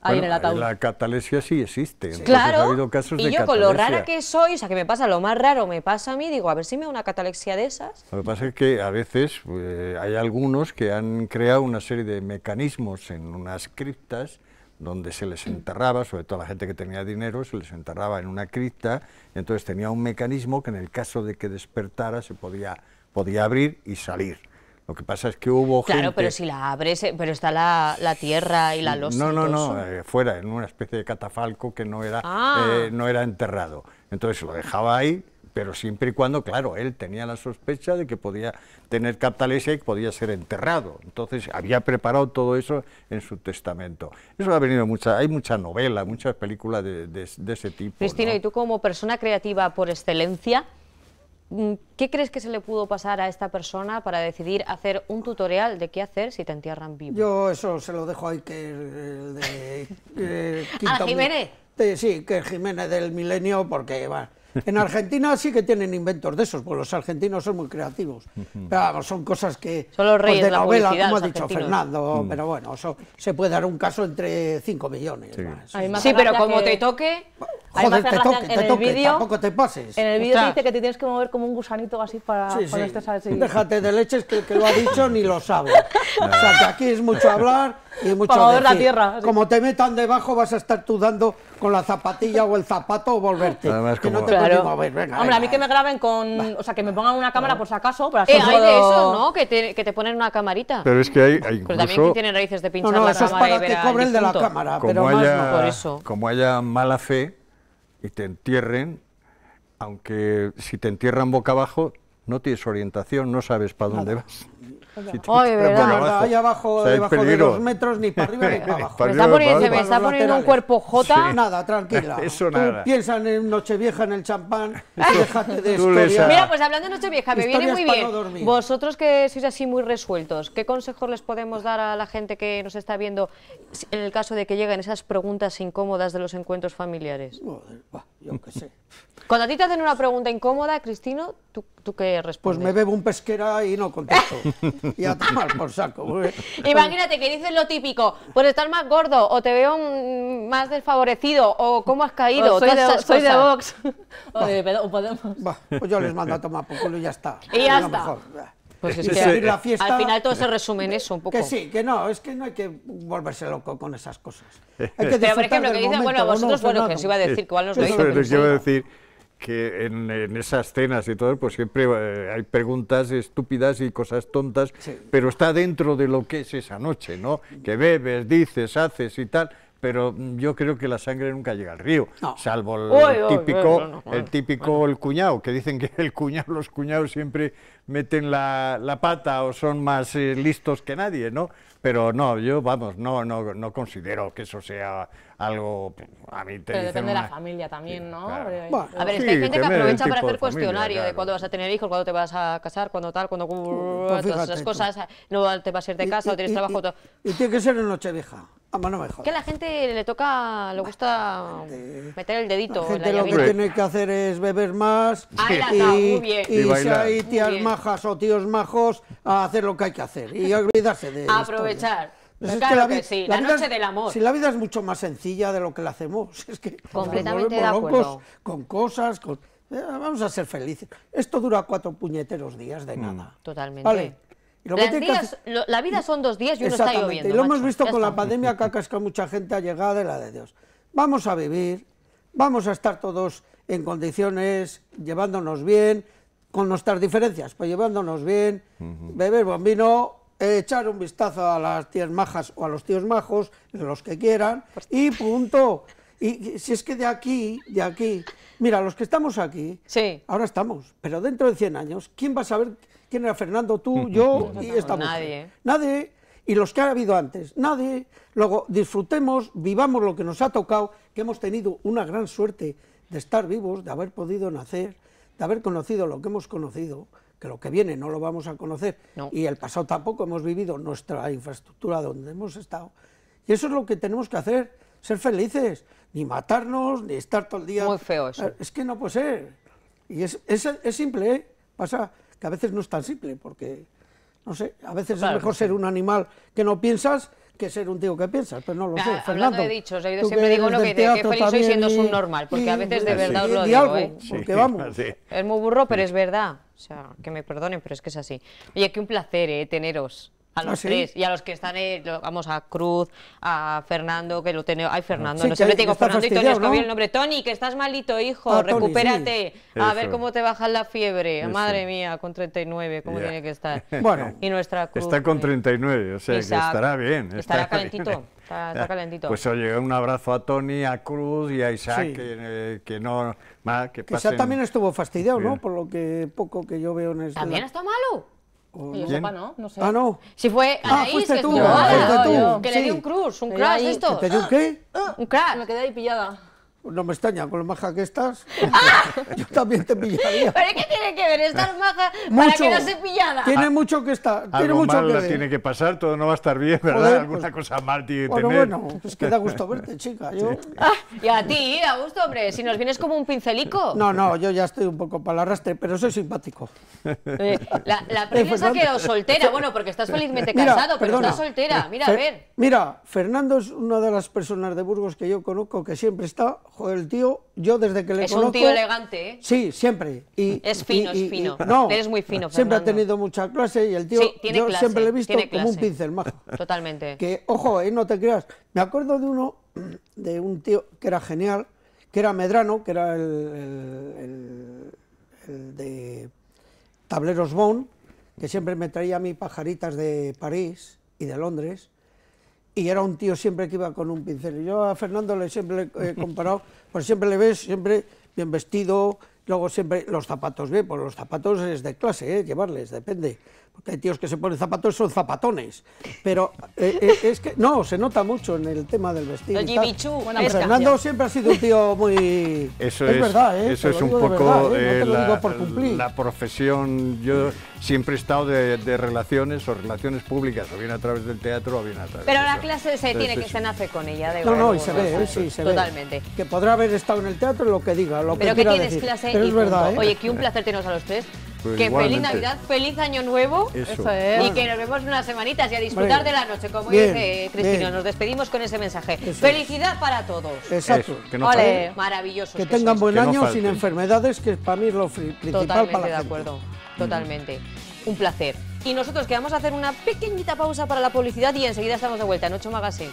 Ahí en el ataúd. La catalexia sí existe. Claro. Ha habido casos y yo con lo rara que soy, o sea, que me pasa lo más raro, me pasa a mí, digo, a ver si me da una catalexia de esas. Lo que pasa es que a veces eh, hay algunos que han creado una serie de mecanismos en unas criptas donde se les enterraba, sobre todo a la gente que tenía dinero, se les enterraba en una cripta, y entonces tenía un mecanismo que en el caso de que despertara se podía, podía abrir y salir. Lo que pasa es que hubo claro, pero si la abres, eh, pero está la, tierra y la losa. No, no, no, eh, fuera, en una especie de catafalco que no era, ah. eh, no era enterrado. Entonces lo dejaba ahí, pero siempre y cuando, claro, él tenía la sospecha de que podía tener captalesia y podía ser enterrado. Entonces había preparado todo eso en su testamento. Eso ha venido mucha, hay mucha novela, muchas películas de, ese tipo. Cristina, y tú como persona creativa por excelencia, mm, ¿qué crees que se le pudo pasar a esta persona para decidir hacer un tutorial de qué hacer si te entierran vivo? Yo eso se lo dejo ahí que... el eh, de, eh, Jiménez? Eh, sí, que Jiménez del Milenio, porque va en Argentina sí que tienen inventos de esos, porque los argentinos son muy creativos. Pero son cosas que. Son los reyes pues, de la novela, como ha dicho Fernando, mm. pero bueno, eso se puede dar un caso entre 5 millones. Sí, más. sí pero como te toque. Joder, te toque, te toque, tampoco te pases. En el vídeo te dice que te tienes que mover como un gusanito así para sí, cuando este sí. Déjate de leches que el que lo ha dicho ni lo sabe. o sea, que aquí es mucho hablar y mucho decir. Como te metan debajo vas a estar tú dando con la zapatilla o el zapato o volverte. que no te claro. mover. Venga, Hombre, a mí que me eh. graben con... O sea, que me pongan una cámara por si acaso. Para eh, hay de eso, ¿no? Que te, que te, ponen una camarita. Pero es que hay, hay incluso... Pero también tienen raíces de pinchar no, no, la cámara No, eso es para que cobre el de la cámara, pero más no por eso. Como haya mala fe y te entierren, aunque si te entierran boca abajo, no tienes orientación, no sabes para dónde vas. Ay, verdad. ahí abajo, debajo de dos metros, ni para arriba ni para abajo. está poniendo, se me está poniendo un cuerpo J. Nada, tranquila. Eso nada. en Nochevieja, en el champán, déjate de Mira, pues hablando de Nochevieja, me viene muy bien. Vosotros que sois así muy resueltos, ¿qué consejos les podemos dar a la gente que nos está viendo en el caso de que lleguen esas preguntas incómodas de los encuentros familiares? yo qué sé. Cuando a ti te hacen una pregunta incómoda, Cristino, ¿tú, qué respondes? Pues me bebo un pesquera y no contesto. y a tomar por saco. Imagínate que dices lo típico, pues estás más gordo, o te veo más desfavorecido, o cómo has caído, soy, de, Vox. o, de, Podemos. pues yo les mando a tomar por culo y ya está. Y ya está. Pues es que eh, al final todo se resume en eso un poco. Que sí, que no, es que no hay que volverse loco con esas cosas. Pero por ejemplo, que dicen, bueno, vosotros, bueno, que os iba a decir, que nos lo hice. Yo iba a decir que en, esas cenas y todo, pues siempre eh, hay preguntas estúpidas y cosas tontas, pero está dentro de lo que es esa noche, ¿no? Que bebes, dices, haces y tal, pero yo creo que la sangre nunca llega al río, salvo el, típico, el típico, el típico, el cuñado, que dicen que el cuñado, los cuñados siempre meten la, pata o son más eh, listos que nadie, ¿no? Pero no, yo, vamos, no, no, no considero que eso sea algo... A mí te Pero depende de la familia también, ¿no? a ver, hay gente que aprovecha para hacer cuestionario de cuándo vas a tener hijos, cuándo te vas a casar, cuándo tal, cuándo... Pues todas esas cosas, no te vas a ir de casa, o tienes trabajo... Y, tiene que ser en noche vieja, A mano mejor. Que a la gente le toca, le gusta meter el dedito. La gente lo que tiene que hacer es beber más. Ah, y, y, Si más o tíos majos a hacer lo que hay que hacer y olvidarse de... Aprovechar. Pues claro es que, la, sí, la, noche del amor. Si la vida es mucho más sencilla de lo que la hacemos, es que completamente de acuerdo. con cosas, eh, vamos a ser felices. Esto dura cuatro puñeteros días de mm. nada. Totalmente. Vale. días, la vida son dos días y uno está lloviendo. lo hemos visto con la pandemia que ha mucha gente ha llegado de la de Dios. Vamos a vivir, vamos a estar todos en condiciones, llevándonos bien, con nuestras diferencias, pues llevándonos bien, beber bombino, eh, echar un vistazo a las tías majas o a los tíos majos, los que quieran, pues y punto. Y si es que de aquí, de aquí, mira, los que estamos aquí, ahora estamos, pero dentro de 100 años, ¿quién va a saber quién era Fernando, tú, yo y esta Nadie. Nadie. Y los que ha habido antes, nadie. Luego, disfrutemos, vivamos lo que nos ha tocado, que hemos tenido una gran suerte de estar vivos, de haber podido nacer, de haber conocido lo que hemos conocido, que lo que viene no lo vamos a conocer, y el pasado tampoco hemos vivido nuestra infraestructura donde hemos estado, y eso es lo que tenemos que hacer, ser felices, ni matarnos, ni estar todo el día... Muy feo eso. Eh, es que no puede ser. Y es, simple, ¿eh? pasa que a veces no es tan simple, porque, no sé, a veces es mejor ser un animal que no piensas que ser un tío que piensas, pero no lo ah, sé. Fernando, hablando de dichos, yo siempre digo lo que dice, que feliz soy siendo subnormal, porque a veces de pues verdad os lo digo, ¿eh? porque vamos. Es muy burro, pero es verdad. O sea, que me perdonen, pero es que es así. Oye, qué un placer, ¿eh? Teneros. A los ¿Ah, tres. Y a los que están, eh, vamos, a Cruz, a Fernando, que lo tenemos... Ay, Fernando, no siempre tengo Fernando y Tony, el nombre. Tony, que estás malito, hijo, ah, recupérate. a ver cómo te baja la fiebre. Madre mía, con 39, cómo tiene que estar. Bueno, Está con 39, eh, o sea que estará bien. Estará, calentito. Está, calentito. Pues oye, un abrazo a Tony, a Cruz y a Isaac, eh, que, no... Isaac también estuvo fastidiado, ¿no? Por lo que poco que yo veo en este... ¿También está malo? O que yo sepa, ¿no? No sé. Ah, no. Si fue ah, Anaís, fuiste que tú, estuvo, ah, fuiste yo, tú. yo, que le di un cruz, un crash, esto. ¿Te dio un qué? Un crash. Me quedé ahí pillada. No me extraña, con lo maja que estás, yo también te pillaría. ¿Pero qué tiene que ver estar maja para que no se pillada? Tiene mucho que estar, tiene mucho que tiene que pasar, todo no va a estar bien, ¿verdad? Alguna pues, cosa mal tiene que Bueno, tener. bueno, es que da gusto verte, chica. Yo... Ah, y a ti, a gusto, hombre, si nos vienes como un pincelico. No, no, yo ya estoy un poco para el arrastre, pero soy simpático. Eh, la, la quedó soltera, bueno, porque estás felizmente casado, pero estás soltera, eh, mira, a ver. Mira, Fernando es una de las personas de Burgos que yo conozco que siempre está el tío, yo desde que le conozco... Es un tío elegante, ¿eh? Sí, siempre. Y, es fino, es fino. no, eres muy fino, Siempre ha tenido mucha clase y el tío... yo siempre le he visto como un pincel majo. Totalmente. Que, ojo, eh, no te creas. Me acuerdo de uno, de un tío que era genial, que era Medrano, que era el, el de Tableros Bone, que siempre me traía a mí pajaritas de París y de Londres y era un tío siempre que iba con un pincel. Yo a Fernando le siempre le eh, he comparado, pues siempre le ves siempre bien vestido, luego siempre los zapatos, bien, pues los zapatos es de clase, eh, llevarles, depende. Porque hay tíos que se ponen zapatos, son zapatones. Pero eh, es que, no, se nota mucho en el tema del vestido. Fernando siempre ha sido un tío muy... Eso es, verdad, ¿eh? Eso es un poco verdad, la, la profesión, yo siempre he estado de, relaciones o relaciones públicas, o bien a través del teatro o bien a través Pero de la clase se tiene que, se nace con ella, de No, no, y se ve, sí, se Totalmente. Que podrá haber estado en el teatro lo que diga, lo que Pero que, tienes clase Pero y es Verdad, ¿eh? Oye, que un placer teneros a los tres. Pues que feliz Navidad, feliz Año Nuevo Eso. es. y que nos vemos unas semanitas y a disfrutar de la noche, como dice Cristina. Nos despedimos con ese mensaje. Felicidad para todos. Exacto. Que no Maravilloso. Que, que tengan buen año sin enfermedades, que para mí es lo principal Totalmente para la de acuerdo. Totalmente. Un placer. Y nosotros que vamos a hacer una pequeñita pausa para la publicidad y enseguida estamos de vuelta en 8 Magazine.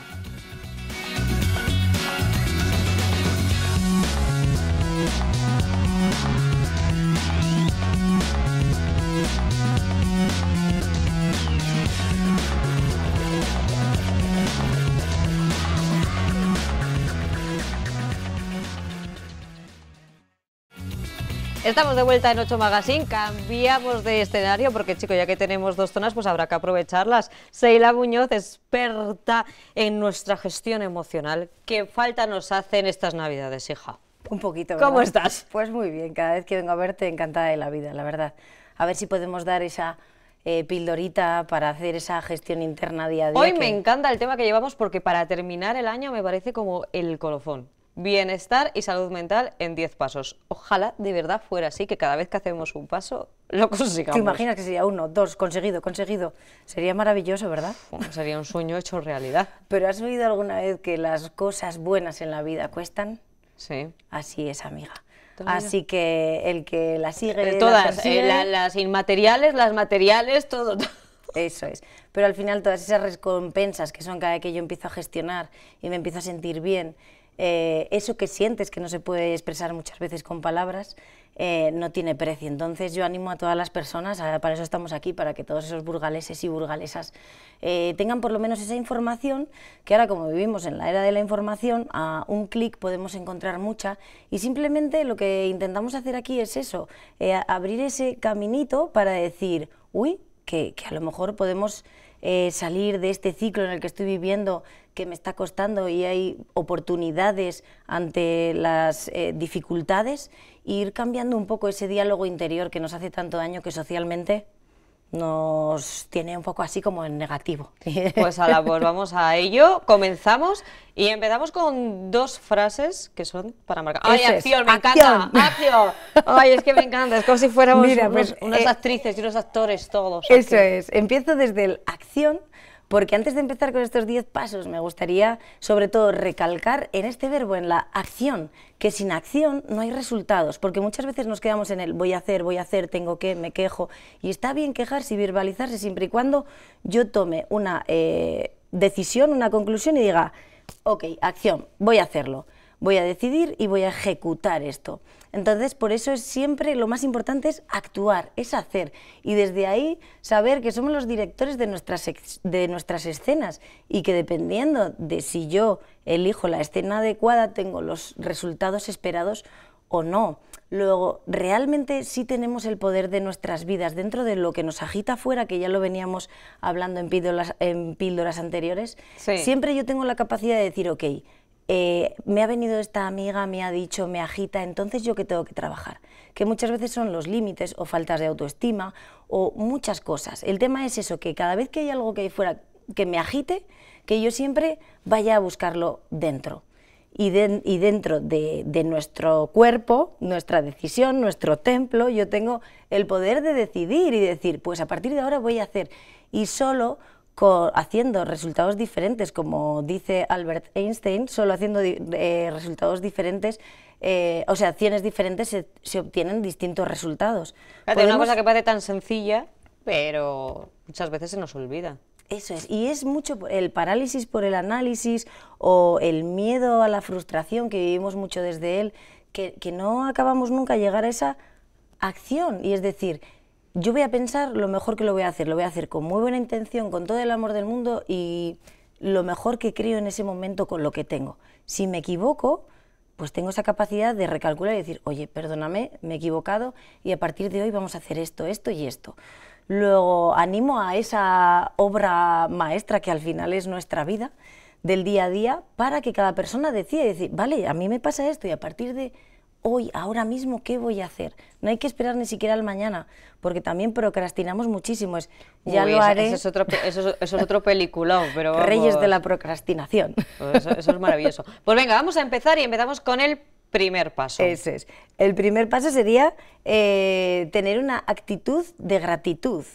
Estamos de vuelta en 8 Magazine, cambiamos de escenario porque, chicos, ya que tenemos dos zonas, pues habrá que aprovecharlas. Seila Muñoz, experta en nuestra gestión emocional. ¿Qué falta nos hacen estas Navidades, hija? Un poquito. ¿verdad? ¿Cómo estás? Pues muy bien, cada vez que vengo a verte encantada de la vida, la verdad. A ver si podemos dar esa eh, pildorita para hacer esa gestión interna día a día. Hoy me encanta el tema que llevamos porque para terminar el año me parece como el colofón. Bienestar y salud mental en 10 pasos. Ojalá de verdad fuera así, que cada vez que hacemos un paso lo consigamos. ¿Te imaginas que sería uno, dos, conseguido, conseguido? Sería maravilloso, ¿verdad? sería un sueño hecho realidad. ¿Pero has oído alguna vez que las cosas buenas en la vida cuestan? Sí. Así es, amiga. Así que el que la sigue... de eh, todas, eh, las inmateriales, las materiales, todo. todo. Eso es. Pero al final todas esas recompensas que son cada vez que yo empiezo a gestionar y me empiezo a sentir bien eh, eso que sientes que no se puede expresar muchas veces con palabras eh, no tiene precio. Entonces yo animo a todas las personas, para eso estamos aquí, para que todos esos burgaleses y burgalesas eh, tengan por lo menos esa información, que ahora como vivimos en la era de la información, a un clic podemos encontrar mucha y simplemente lo que intentamos hacer aquí es eso, abrir ese caminito para decir, uy, que, que a lo mejor podemos eh, salir de este ciclo en el que estoy viviendo que me está costando y hay oportunidades ante las eh, dificultades, e ir cambiando un poco ese diálogo interior que nos hace tanto daño que socialmente nos tiene un poco así como en negativo. Pues, la pues vamos a ello, comenzamos y empezamos con dos frases que son para marcar. ¡Ay, acción! ¡Me encanta! ¡Acción! ¡Ay, es que me encanta! Es como si fuéramos pues, unas eh, actrices y unos actores todos. Eso es. Empiezo desde el acción porque antes de empezar con estos 10 pasos, me gustaría sobre todo recalcar en este verbo, en la acción, que sin acción no hay resultados, porque muchas veces nos quedamos en el voy a hacer, voy a hacer, tengo que, me quejo, y está bien quejarse y verbalizarse siempre y cuando yo tome una eh, decisión, una conclusión y diga, ok, acción, voy a hacerlo voy a decidir y voy a ejecutar esto. Entonces, por eso es siempre lo más importante es actuar, es hacer. Y desde ahí saber que somos los directores de nuestras, de nuestras escenas y que dependiendo de si yo elijo la escena adecuada, tengo los resultados esperados o no. Luego, realmente sí tenemos el poder de nuestras vidas dentro de lo que nos agita afuera, que ya lo veníamos hablando en píldoras, en píldoras anteriores. Siempre yo tengo la capacidad de decir, ok, eh, me ha venido esta amiga, me ha dicho, me agita, entonces yo que tengo que trabajar, que muchas veces son los límites o faltas de autoestima o muchas cosas. El tema es eso, que cada vez que hay algo que hay fuera que me agite, que yo siempre vaya a buscarlo dentro. Y, dentro de, de nuestro cuerpo, nuestra decisión, nuestro templo, yo tengo el poder de decidir y decir, pues a partir de ahora voy a hacer. Y solo haciendo resultados diferentes, como dice Albert Einstein, solo haciendo eh, resultados diferentes, eh, o sea, acciones diferentes se, obtienen distintos resultados. Una cosa que parece tan sencilla, pero muchas veces se nos olvida. Eso es, y es mucho el parálisis por el análisis o el miedo a la frustración que vivimos mucho desde él, que, que no acabamos nunca llegar a esa acción, y es decir, yo voy a pensar lo mejor que lo voy a hacer, lo voy a hacer con muy buena intención, con todo el amor del mundo y lo mejor que creo en ese momento con lo que tengo. Si me equivoco, pues tengo esa capacidad de recalcular y decir, oye, perdóname, me he equivocado y a partir de hoy vamos a hacer esto, esto y esto. Luego animo a esa obra maestra que al final es nuestra vida del día a día para que cada persona decida y decir, vale, a mí me pasa esto y a partir de hoy, ahora mismo, ¿qué voy a hacer? No hay que esperar ni siquiera al mañana, porque también procrastinamos muchísimo. Es, ya lo haré. Eso, es otro, eso pero Reyes de la procrastinación. Pues eso, es maravilloso. Pues venga, vamos a empezar y empezamos con el primer paso. Ese es. El primer paso sería eh, tener una actitud de gratitud.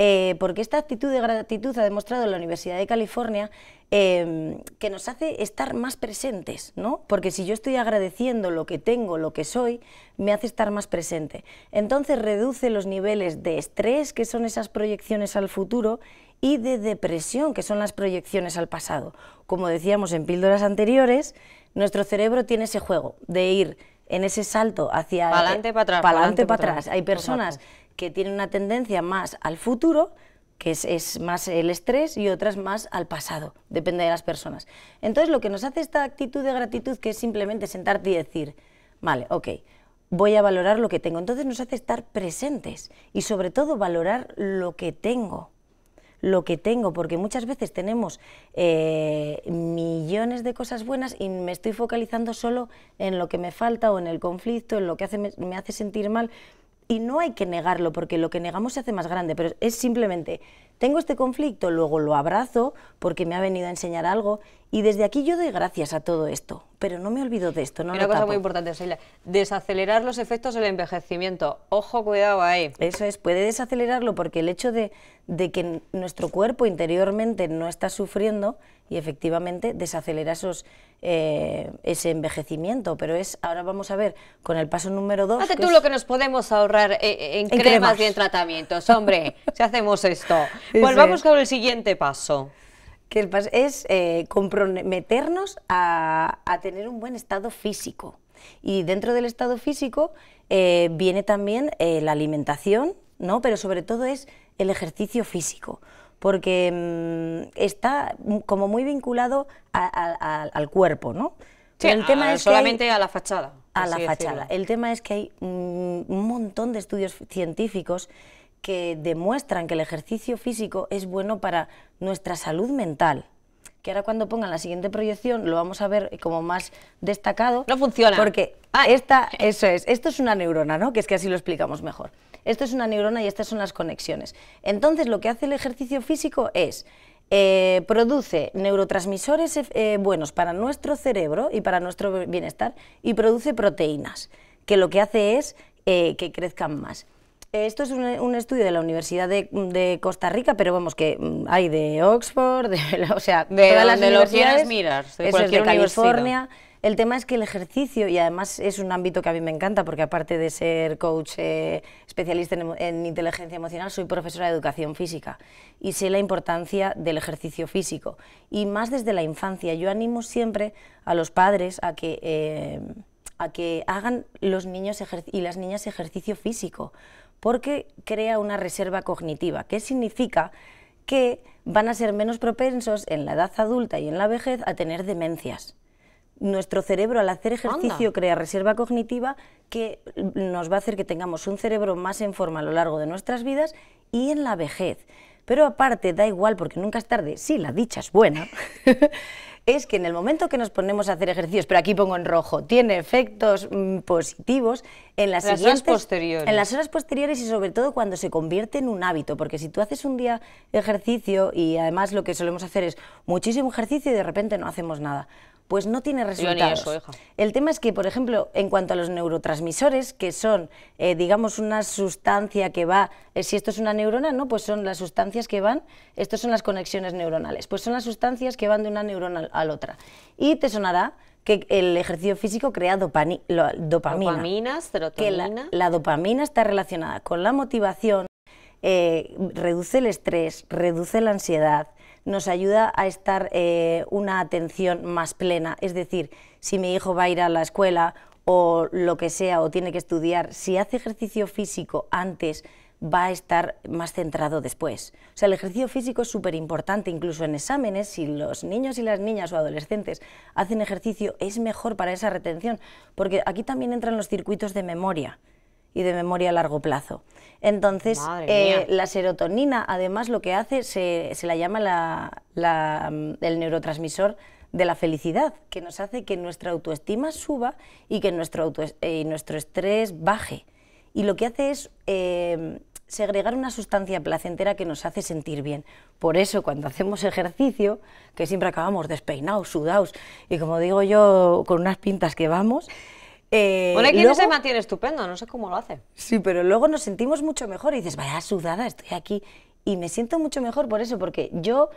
Eh, porque esta actitud de gratitud ha demostrado la Universidad de California em, que nos hace estar más presentes, ¿no? Porque si yo estoy agradeciendo lo que tengo, lo que soy, me hace estar más presente. Entonces reduce los niveles de estrés, que son esas proyecciones al futuro, y de depresión, que son las proyecciones al pasado. Como decíamos en píldoras anteriores, nuestro cerebro tiene ese juego de ir en ese salto hacia... adelante, para atrás. Para adelante, para atrás. Hay personas que tienen una tendencia más al futuro, que es, más el estrés, y otras más al pasado, depende de las personas. Entonces, lo que nos hace esta actitud de gratitud, que es simplemente sentarte y decir, vale, ok, voy a valorar lo que tengo. Entonces nos hace estar presentes y sobre todo valorar lo que tengo lo que tengo, porque muchas veces tenemos eh, millones de cosas buenas y me estoy focalizando solo en lo que me falta o en el conflicto, en lo que me hace sentir mal, y no hay que negarlo, porque lo que negamos se hace más grande, pero es simplemente, tengo este conflicto, luego lo abrazo porque me ha venido a enseñar algo y desde aquí yo doy gracias a todo esto, pero no me olvido de esto. No Una cosa muy importante, desacelerar los efectos del envejecimiento. Ojo, cuidado ahí. Eso es, puede desacelerarlo porque el hecho de, de que nuestro cuerpo interiormente no está sufriendo y efectivamente desacelera esos eh, ese envejecimiento, pero es ahora vamos a ver con el paso número dos. Hazte tú lo que nos podemos ahorrar eh, eh, en, cremas, y en tratamientos, hombre, si hacemos esto. Volvamos pues con el siguiente paso. Que el paso es comprometernos a, a, tener un buen estado físico. Y dentro del estado físico viene también la alimentación, ¿no? pero sobre todo es el ejercicio físico porque mm, está como muy vinculado al cuerpo, ¿no? el tema es solamente a la fachada. A la fachada. El tema es que hay un montón de estudios científicos que demuestran que el ejercicio físico es bueno para nuestra salud mental que ahora cuando pongan la siguiente proyección lo vamos a ver como más destacado. No funciona. Porque esta, eso es, esto es una neurona, ¿no? Que es que así lo explicamos mejor esto es una neurona y estas son las conexiones. Entonces, lo que hace el ejercicio físico es... Eh, produce neurotransmisores eh, buenos para nuestro cerebro y para nuestro bienestar y produce proteínas, que lo que hace es eh, que crezcan más. Esto es un, estudio de la Universidad de, Costa Rica, pero vamos que mm, hay de Oxford, de, o sea, de todas las universidades. de California. El tema es que el ejercicio, y además es un ámbito que a mí me encanta, porque aparte de ser coach eh, especialista en, inteligencia emocional, soy profesora de educación física y sé la importancia del ejercicio físico. Y más desde la infancia, yo animo siempre a los padres a que, eh, a hagan los niños y las niñas ejercicio físico, porque crea una reserva cognitiva. que significa? Que van a ser menos propensos en la edad adulta y en la vejez a tener demencias nuestro cerebro al hacer ejercicio crea reserva cognitiva que nos va a hacer que tengamos un cerebro más en forma a lo largo de nuestras vidas y en la vejez. Pero aparte, da igual porque nunca es tarde, sí, la dicha es buena, es que en el momento que nos ponemos a hacer ejercicios, pero aquí pongo en rojo, tiene efectos mm, positivos en las horas posteriores. En las horas posteriores y sobre todo cuando se convierte en un hábito, porque si tú haces un día ejercicio y además lo que solemos hacer es muchísimo ejercicio y de repente no hacemos nada, pues no tiene resultados. el tema es que, por ejemplo, en cuanto a los neurotransmisores, que son, eh, digamos, una sustancia que va, eh, si esto es una neurona, ¿no? Pues son las sustancias que van, estas son las conexiones neuronales, pues son las sustancias que van de una neurona a la otra. Y te sonará que el ejercicio físico crea dopamina. Dopamina, serotonina. la, dopamina está relacionada con la motivación, eh, reduce el estrés, reduce la ansiedad, nos ayuda a estar eh, una atención más plena. Es decir, si mi hijo va a ir a la escuela o lo que sea, o tiene que estudiar, si hace ejercicio físico antes, va a estar más centrado después. O sea, el ejercicio físico es súper importante, incluso en exámenes, si los niños y las niñas o adolescentes hacen ejercicio, es mejor para esa retención, porque aquí también entran los circuitos de memoria y de memoria a largo plazo. Entonces, eh, la serotonina, además, lo que hace, se, la llama mm, el neurotransmisor de la felicidad, que nos hace que nuestra autoestima suba y que nuestro, eh, nuestro estrés baje. Y lo que hace es em, segregar una sustancia placentera que nos hace sentir bien. Por eso, cuando hacemos ejercicio, que siempre acabamos despeinados, sudados, y como digo yo, con unas pintas que vamos, eh, aquí que se mantiene estupendo, no sé cómo lo hace. Sí, pero luego nos sentimos mucho mejor y dices, vaya sudada, estoy aquí. Y me siento mucho mejor por eso, porque yo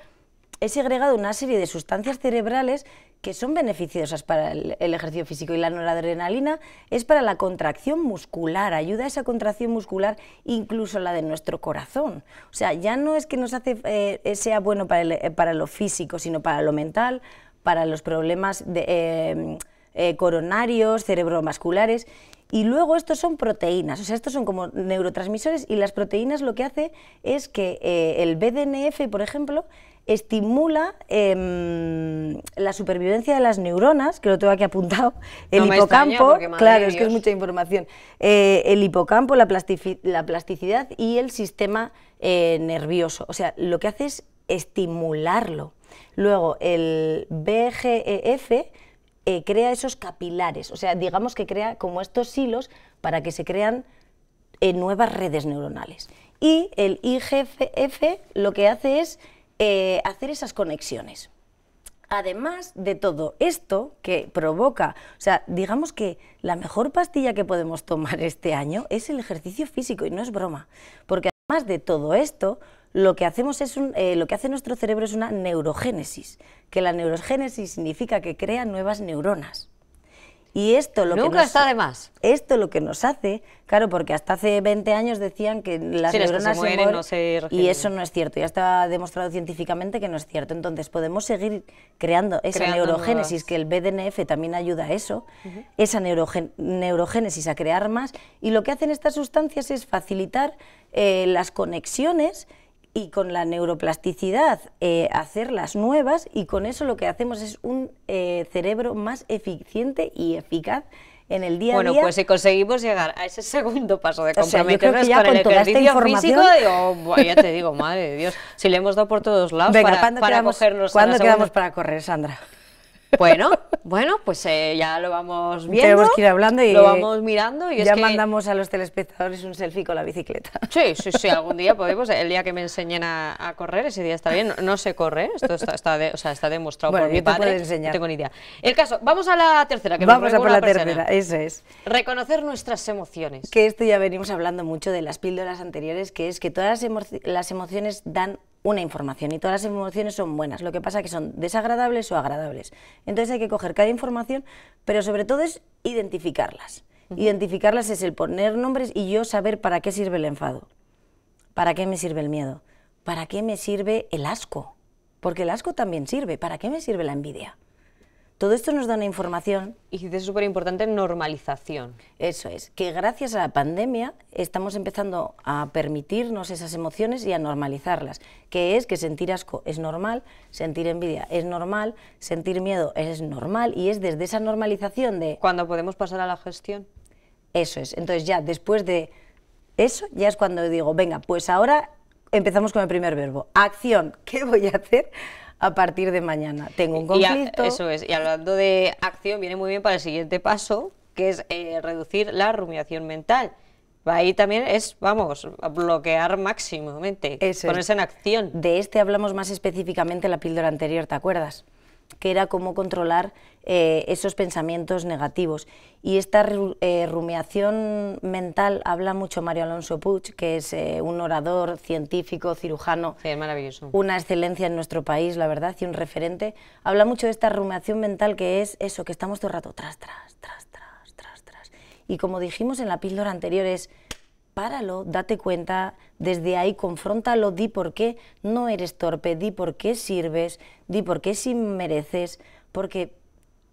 he segregado una serie de sustancias cerebrales que son beneficiosas para el, ejercicio físico y la noradrenalina es para la contracción muscular, ayuda a esa contracción muscular, incluso la de nuestro corazón. O sea, ya no es que nos hace, eh, sea bueno eh, para, lo físico, sino para lo mental, para los problemas de... Eh, eh, coronarios, cerebrovasculares. Y luego estos son proteínas, o sea, estos son como neurotransmisores y las proteínas lo que hace es que eh, el BDNF, por ejemplo, estimula em, la supervivencia de las neuronas, que lo tengo aquí apuntado, el hipocampo, claro, es que es mucha información, eh, el hipocampo, la, plasticidad y el sistema nervioso. O sea, lo que hace es estimularlo. Luego, el BGEF eh, crea esos capilares, o sea, digamos que crea como estos hilos para que se crean eh, nuevas redes neuronales. Y el IGF lo que hace es eh, hacer esas conexiones. Además de todo esto que provoca, o sea, digamos que la mejor pastilla que podemos tomar este año es el ejercicio físico y no es broma, porque además de todo esto, lo que, hacemos es eh, lo que hace nuestro cerebro es una neurogénesis, que la neurogénesis significa que crea nuevas neuronas. Y esto lo Nunca que nos, está de más. Esto lo que nos hace, claro, porque hasta hace 20 años decían que las neuronas y eso no es cierto, ya está demostrado científicamente que no es cierto. Entonces, podemos seguir creando esa neurogénesis que el BDNF también ayuda a eso, esa neurogénesis a crear más y lo que hacen estas sustancias es facilitar eh, las conexiones y con la neuroplasticidad eh, hacerlas nuevas y con eso lo que hacemos es un eh, cerebro más eficiente y eficaz en el día a día. Bueno, pues si conseguimos llegar a ese segundo paso de comprometernos con, el ejercicio físico, ya te digo, madre de Dios, si le hemos dado por todos lados para, para ¿Cuándo quedamos para correr, Sandra? Bueno, bueno, pues eh, ya lo vamos viendo. ir hablando y lo vamos mirando. Y ya mandamos a los telespectadores un selfie con la bicicleta. Sí, sí, sí, algún día podemos. Pues, el día que me enseñen a, correr, ese día está bien. No, sé correr, esto está, o sea, está demostrado por mi padre. No tengo ni idea. El caso, vamos a la tercera. Que vamos a por la tercera, eso es. Reconocer nuestras emociones. Que esto ya venimos hablando mucho de las píldoras anteriores, que es que todas las emociones dan una información y todas las emociones son buenas, lo que pasa es que son desagradables o agradables. Entonces hay que coger cada información, pero sobre todo es identificarlas. Identificarlas es el poner nombres y yo saber para qué sirve el enfado, para qué me sirve el miedo, para qué me sirve el asco, porque el asco también sirve, para qué me sirve la envidia. Todo esto nos da una información. Y es súper importante, normalización. Eso es, que gracias a la pandemia estamos empezando a permitirnos esas emociones y a normalizarlas. Que es que sentir asco es normal, sentir envidia es normal, sentir miedo es normal y es desde esa normalización de... Cuando podemos pasar a la gestión. Eso es, entonces ya después de eso ya es cuando digo, venga, pues ahora empezamos con el primer verbo, acción, ¿qué voy a hacer? a partir de mañana. Tengo un conflicto. eso es. Y hablando de acción, viene muy bien para el siguiente paso, que es eh, reducir la rumiación mental. Ahí también es, vamos, bloquear máximamente, ponerse en acción. De este hablamos más específicamente la píldora anterior, ¿te acuerdas? que era cómo controlar eh, esos pensamientos negativos. Y esta eh, rumiación mental habla mucho Mario Alonso Puig, que es eh, un orador, científico, cirujano. Una excelencia en nuestro país, la verdad, y un referente. Habla mucho de esta rumiación mental que es eso, que estamos todo el rato tras, tras, tras, tras, tras, tras. Y como dijimos en la píldora anterior, es páralo, date cuenta, desde ahí confróntalo, di por qué no eres torpe, di por qué sirves, di por qué si mereces, porque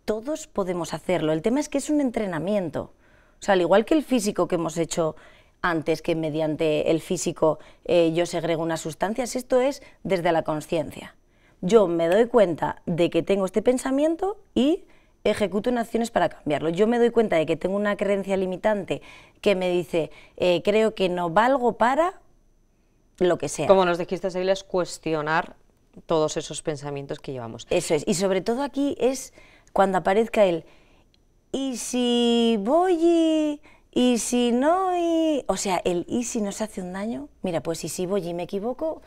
todos podemos hacerlo. El tema es que es un entrenamiento. O sea, al igual que el físico que hemos hecho antes que mediante el físico eh, yo segrego unas sustancias, esto es desde la conciencia. Yo me doy cuenta de que tengo este pensamiento y ejecuto en acciones para cambiarlo. Yo me doy cuenta de que tengo una creencia limitante que me dice, eh, creo que no valgo para lo que sea. Como nos dijiste, Seila, es cuestionar todos esos pensamientos que llevamos. Eso es, y sobre todo aquí es cuando aparezca el, ¿y si voy y...? si no? Y... O sea, el ¿y si no se hace un daño? Mira, pues y si voy y me equivoco,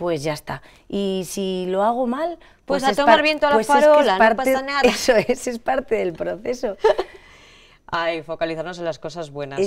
pues ya está. Y si lo hago mal, pues, pues a tomar viento a la pues farola, no pasa nada. Eso es, es parte del proceso. Ay, focalizarnos en las cosas buenas.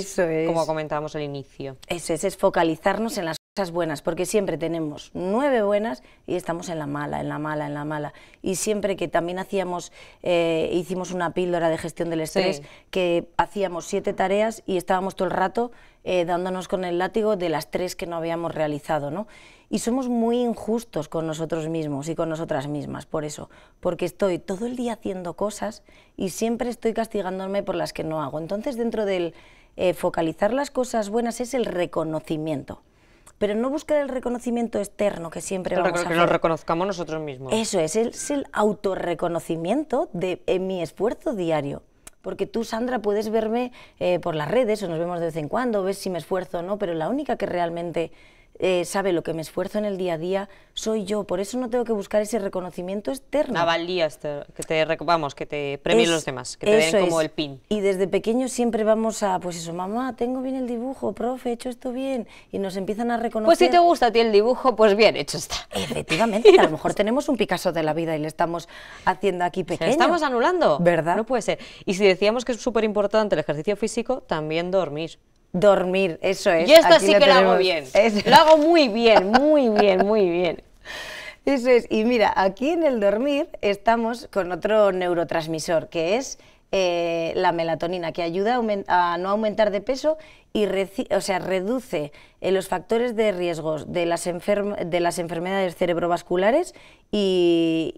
Como comentábamos al inicio. Eso es, es focalizarnos en las cosas buenas, porque siempre tenemos nueve buenas y estamos en la mala, en la mala, en la mala. Y siempre que también hacíamos, eh, hicimos una píldora de gestión del estrés, que hacíamos siete tareas y estábamos todo el rato eh, dándonos con el látigo de las tres que no habíamos realizado, ¿no? y somos muy injustos con nosotros mismos y con nosotras mismas, por eso, porque estoy todo el día haciendo cosas y siempre estoy castigándome por las que no hago. Entonces, dentro del eh, focalizar las cosas buenas es el reconocimiento pero no buscar el reconocimiento externo que siempre vamos a Que nos reconozcamos nosotros mismos. Eso es, es el autorreconocimiento de eh, mi esfuerzo diario. Porque tú, Sandra, puedes verme eh, por las redes o nos vemos de vez en cuando, ves si me esfuerzo o no, pero la única que realmente eh, sabe lo que me esfuerzo en el día a día, soy yo, por eso no tengo que buscar ese reconocimiento externo. La valía, que te, vamos, que te premien los demás, que te den como el pin. Y desde pequeños siempre vamos a, pues eso, mamá, tengo bien el dibujo, profe, he hecho esto bien, y nos empiezan a reconocer. Pues si te gusta a ti el dibujo, pues bien hecho está. Efectivamente, a lo mejor tenemos un Picasso de la vida y le estamos haciendo aquí pequeño. estamos anulando. ¿Verdad? No puede ser. Y si decíamos que es súper importante el ejercicio físico, también dormir. Dormir, eso es. Y esto sí que lo hago bien. Lo hago muy bien, muy bien, muy bien. Eso es. Y mira, aquí en el dormir estamos con otro neurotransmisor, que es eh, la melatonina, que ayuda a, no aumentar de peso y o sea, reduce eh, los factores de riesgos de las, de las enfermedades cerebrovasculares y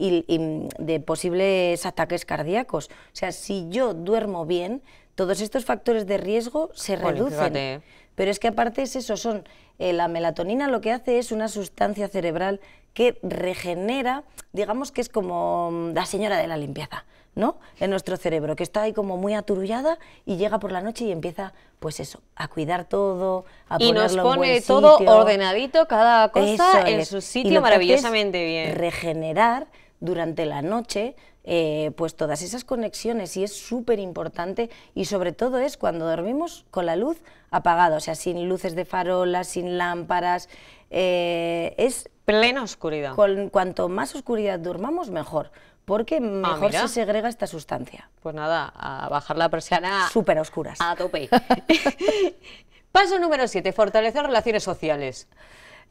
de posibles ataques cardíacos. O sea, si yo duermo bien, todos estos factores de riesgo se reducen. Pero es que aparte es eso, son eh, la melatonina lo que hace es una sustancia cerebral que regenera, digamos que es como mm, la señora de la limpieza, ¿no? En nuestro cerebro, que está ahí como muy aturullada y llega por la noche y empieza, pues eso, a cuidar todo, a y nos pone todo ordenadito, cada cosa en su sitio maravillosamente bien. Regenerar durante la noche eh, pues todas esas conexiones y es súper importante y sobre todo es cuando dormimos con la luz apagada, o sea, sin luces de farolas, sin lámparas, eh, es... Plena oscuridad. Con, cuanto más oscuridad durmamos, mejor porque ah, mejor se segrega esta sustancia. Pues nada, a bajar la persiana... Súper oscuras. A tope. Paso número 7, fortalecer relaciones sociales.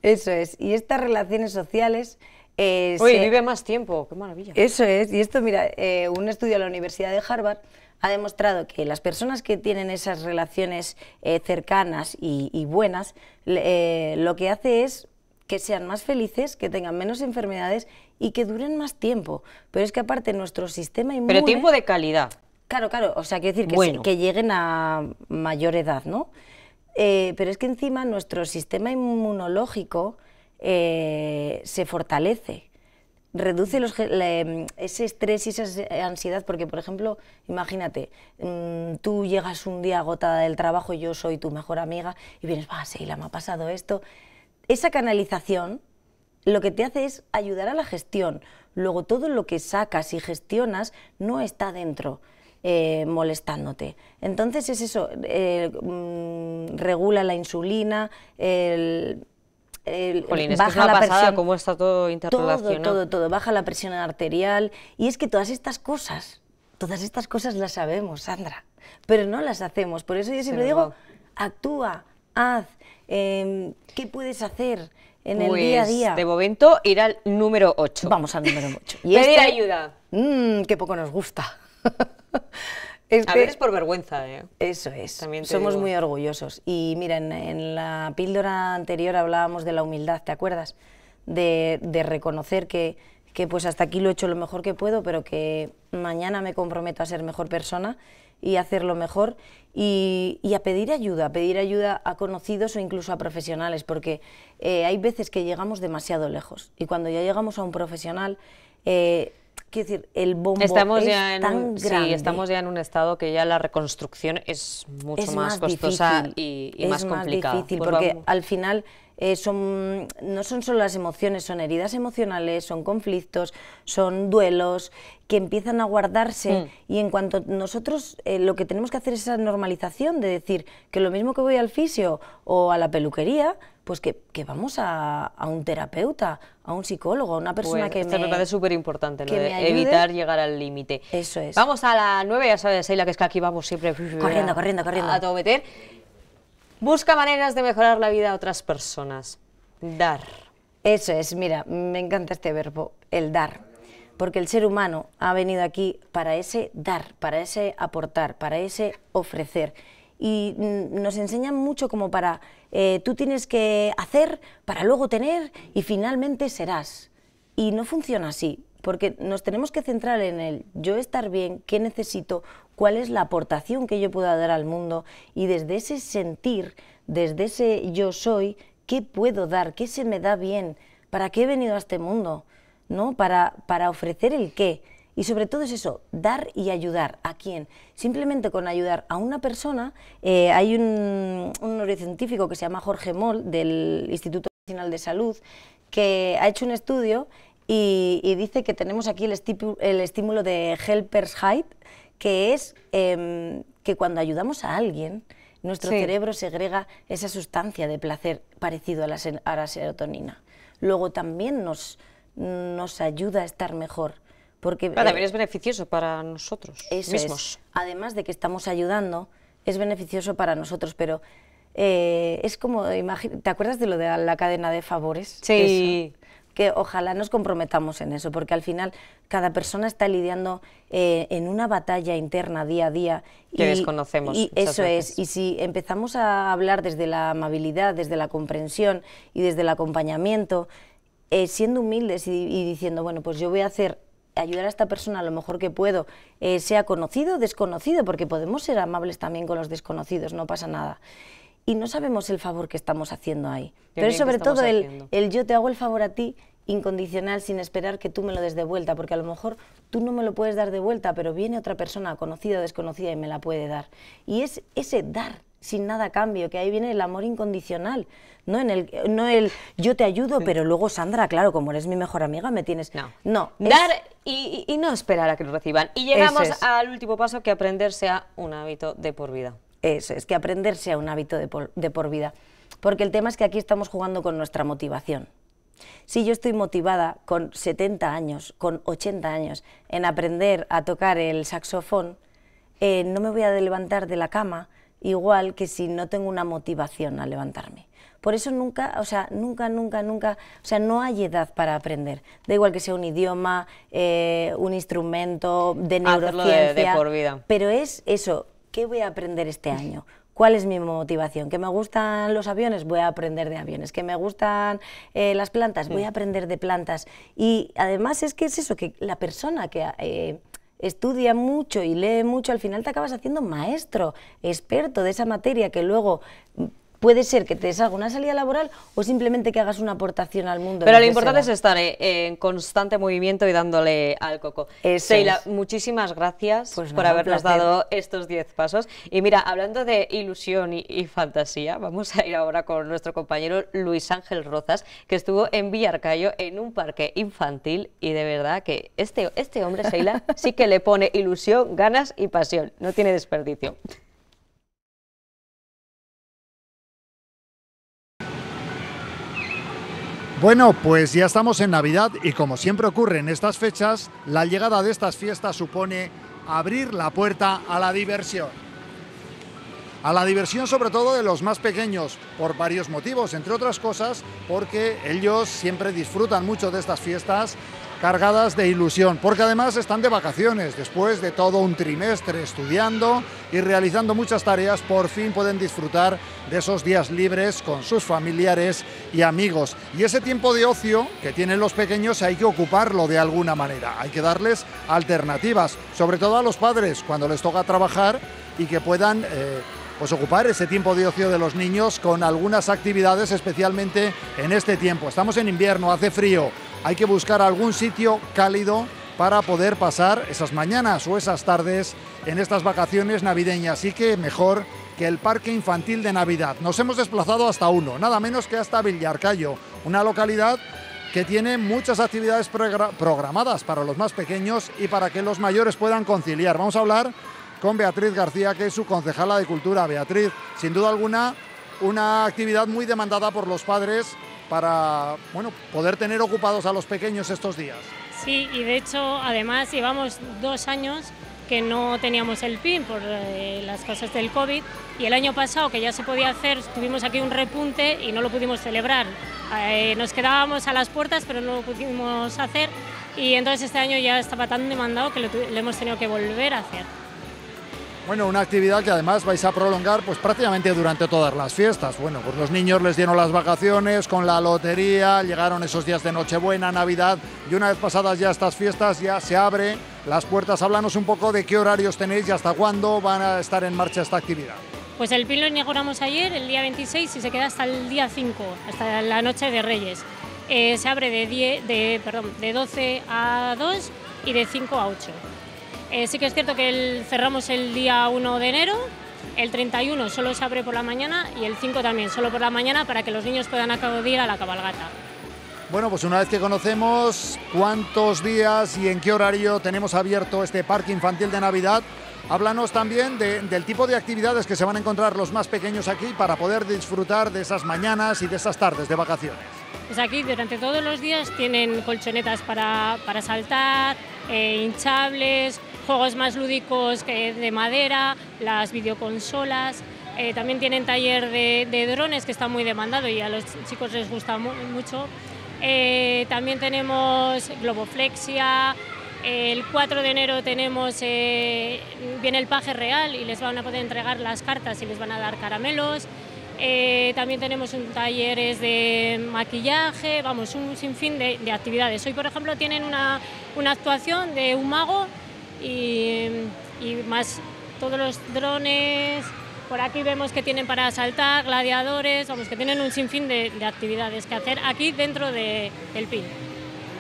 Eso es, y estas relaciones sociales Uy, eh, vive más tiempo, qué maravilla. Eso es, y esto, mira, eh, un estudio de la Universidad de Harvard ha demostrado que las personas que tienen esas relaciones eh, cercanas y, buenas, lo que hace es que sean más felices, que tengan menos enfermedades y que duren más tiempo. Pero es que aparte nuestro sistema inmune... Pero tiempo de calidad. Claro, claro, o sea, quiero decir que, que lleguen a mayor edad, ¿no? pero es que encima nuestro sistema inmunológico eh, se fortalece, reduce los, ese estrés y esa ansiedad, porque, por ejemplo, imagínate, mm, tú llegas un día agotada del trabajo, yo soy tu mejor amiga, y vienes, va, ah, Seila, me ha pasado esto. Esa canalización lo que te hace es ayudar a la gestión. Luego, todo lo que sacas y gestionas no está dentro. Eh, molestándote. Entonces es eso, eh, mm, regula la insulina, el, baja la presión. Cómo está todo interrelacionado. Todo, todo, Baja la presión arterial. Y es que todas estas cosas, todas estas cosas las sabemos, Sandra, pero no las hacemos. Por eso yo siempre digo, actúa, haz, em, ¿qué puedes hacer? En el día a pues, día. De momento ir al número 8. Vamos al número 8. Pedir este, ayuda. Mm, que qué poco nos gusta. a ver, veces por vergüenza, ¿eh? Eso es. Somos muy orgullosos. Y mira, en, la píldora anterior hablábamos de la humildad, ¿te acuerdas? De, reconocer que, pues hasta aquí lo he hecho lo mejor que puedo, pero que mañana me comprometo a ser mejor persona y hacerlo mejor y, a pedir ayuda, a pedir ayuda a conocidos o incluso a profesionales, porque eh, hay veces que llegamos demasiado lejos y cuando ya llegamos a un profesional eh, quiero decir, el bombo estamos es ya tan grande. Sí, estamos ya en un estado que ya la reconstrucción es mucho más, costosa y, más complicada. difícil, pues porque al final eh, son, no son solo las emociones, son heridas emocionales, son conflictos, son duelos que empiezan a guardarse mm. y en cuanto nosotros eh, lo que tenemos que hacer es esa normalización de decir que lo mismo que voy al fisio o a la peluquería, pues que, vamos a, un terapeuta, a un psicólogo, a una persona pues que me... parece súper importante, lo de evitar llegar al límite. Eso es. Vamos a la 9, ya sabes, Seila, que es que aquí vamos siempre... Corriendo, corriendo, corriendo. A todo meter. Busca maneras de mejorar la vida a otras personas. Dar. Eso es, mira, me encanta este verbo, el dar. Porque el ser humano ha venido aquí para ese dar, para ese aportar, para ese ofrecer y mm, nos enseña mucho como para eh, tú tienes que hacer para luego tener y finalmente serás. Y no funciona así, porque nos tenemos que centrar en el yo estar bien, qué necesito, cuál es la aportación que yo pueda dar al mundo y desde ese sentir, desde ese yo soy, qué puedo dar, qué se me da bien, para qué he venido a este mundo, Para, ofrecer el qué. Y sobre todo es eso, dar y ayudar. ¿A quién? Simplemente con ayudar a una persona, eh, hay un, un, neurocientífico que se llama Jorge Moll del Instituto Nacional de Salud que ha hecho un estudio y, dice que tenemos aquí el, el estímulo de Helpers Height, que es em, que cuando ayudamos a alguien, nuestro cerebro segrega esa sustancia de placer parecido a la, serotonina. Luego también nos, nos ayuda a estar mejor. Porque, también eh, es beneficioso para nosotros mismos. Además de que estamos ayudando, es beneficioso para nosotros, pero eh, es como, ¿te acuerdas de lo de la cadena de favores? Sí que ojalá nos comprometamos en eso, porque al final cada persona está lidiando eh, en una batalla interna día a día. Y, que desconocemos. Y eso es, y si empezamos a hablar desde la amabilidad, desde la comprensión y desde el acompañamiento, eh, siendo humildes y, diciendo, bueno, pues yo voy a hacer ayudar a esta persona lo mejor que puedo, eh, sea conocido o desconocido, porque podemos ser amables también con los desconocidos, no pasa nada y no sabemos el favor que estamos haciendo ahí. Pero es sobre todo el, yo te hago el favor a ti incondicional sin esperar que tú me lo des de vuelta, porque a lo mejor tú no me lo puedes dar de vuelta, pero viene otra persona conocida o desconocida y me la puede dar. Y es ese dar sin nada cambio, que ahí viene el amor incondicional, no en el no el yo te ayudo, pero luego Sandra, claro, como eres mi mejor amiga, me tienes No. No, dar y, no esperar a que lo reciban. Y llegamos al último paso que aprender sea un hábito de por vida es, que aprender sea un hábito de por, vida. Porque el tema es que aquí estamos jugando con nuestra motivación. Si yo estoy motivada con 70 años, con 80 años, en aprender a tocar el saxofón, eh, no me voy a levantar de la cama igual que si no tengo una motivación a levantarme. Por eso nunca, o sea, nunca, nunca, nunca, o sea, no hay edad para aprender. Da igual que sea un idioma, eh, un instrumento de neurociencia. De, por vida. Pero es eso, ¿qué voy a aprender este año? ¿Cuál es mi motivación? ¿Que me gustan los aviones? Voy a aprender de aviones. ¿Que me gustan eh, las plantas? Voy a aprender de plantas. Y además es que es eso, que la persona que... Eh, estudia mucho y lee mucho, al final te acabas haciendo maestro, experto de esa materia que luego puede ser que te des alguna salida laboral o simplemente que hagas una aportación al mundo. Pero lo importante es estar eh, en constante movimiento y dándole al coco. Seila, muchísimas gracias pues por habernos dado estos 10 pasos. Y mira, hablando de ilusión y, fantasía, vamos a ir ahora con nuestro compañero Luis Ángel Rozas, que estuvo en Villarcayo en un parque infantil y de verdad que este, este hombre, Seila, sí que le pone ilusión, ganas y pasión. No tiene desperdicio. Bueno, pues ya estamos en Navidad y como siempre ocurre en estas fechas, la llegada de estas fiestas supone abrir la puerta a la diversión. A la diversión sobre todo de los más pequeños, por varios motivos, entre otras cosas porque ellos siempre disfrutan mucho de estas fiestas cargadas de ilusión, porque además están de vacaciones, después de todo un trimestre estudiando y realizando muchas tareas, por fin pueden disfrutar de esos días libres con sus familiares y amigos. Y ese tiempo de ocio que tienen los pequeños hay que ocuparlo de alguna manera, hay que darles alternativas, sobre todo a los padres cuando les toca trabajar y que puedan... Eh, pues ocupar ese tiempo de ocio de los niños con algunas actividades, especialmente en este tiempo. Estamos en invierno, hace frío, hay que buscar algún sitio cálido para poder pasar esas mañanas o esas tardes en estas vacaciones navideñas. Así que mejor que el Parque Infantil de Navidad. Nos hemos desplazado hasta uno, nada menos que hasta Villarcayo, una localidad que tiene muchas actividades programadas para los más pequeños y para que los mayores puedan conciliar. Vamos a hablar con Beatriz García, que es su concejala de Cultura. Beatriz, sin duda alguna, una actividad muy demandada por los padres para bueno, poder tener ocupados a los pequeños estos días. Sí, y de hecho, además, llevamos dos años que no teníamos el PIN por eh, las cosas del COVID y el año pasado que ya se podía hacer tuvimos aquí un repunte y no lo pudimos celebrar. Eh, nos quedábamos a las puertas pero no lo pudimos hacer y entonces este año ya estaba tan demandado que lo hemos tenido que volver a hacer. Bueno, una actividad que además vais a prolongar pues prácticamente durante todas las fiestas. Bueno, pues los niños les dieron las vacaciones con la lotería, llegaron esos días de Nochebuena, Navidad y una vez pasadas ya estas fiestas ya se abre las puertas. Háblanos un poco de qué horarios tenéis y hasta cuándo van a estar en marcha esta actividad. Pues el PIN inauguramos ayer, el día 26, y se queda hasta el día 5, hasta la noche de Reyes. Eh, se abre de, de, perdón, de 12 a 2 y de 5 a 8. Eh, sí que es cierto que cerramos el día 1 de enero, el 31 solo se abre por la mañana y el 5 también solo por la mañana para que los niños puedan acudir a la cabalgata. Bueno, pues una vez que conocemos cuántos días y en qué horario tenemos abierto este parque infantil de Navidad, háblanos también del tipo de actividades que se van a encontrar los más pequeños aquí para poder disfrutar de esas mañanas y de esas tardes de vacaciones. Pues aquí durante todos los días tienen colchonetas para, saltar, eh, hinchables, juegos más lúdicos que de madera, las videoconsolas. Eh, también tienen taller de, drones que está muy demandado y a los chicos les gusta mucho. Eh, también tenemos globoflexia. El 4 de enero tenemos, eh, viene el paje real y les van a poder entregar las cartas y les van a dar caramelos. también tenemos un talleres de maquillaje, vamos, un sinfín de, de actividades. Hoy, por ejemplo, tienen una, una, actuación de un mago y, más todos los drones. Por aquí vemos que tienen para saltar, gladiadores, vamos, que tienen un sinfín de, actividades que hacer aquí dentro del de PIN.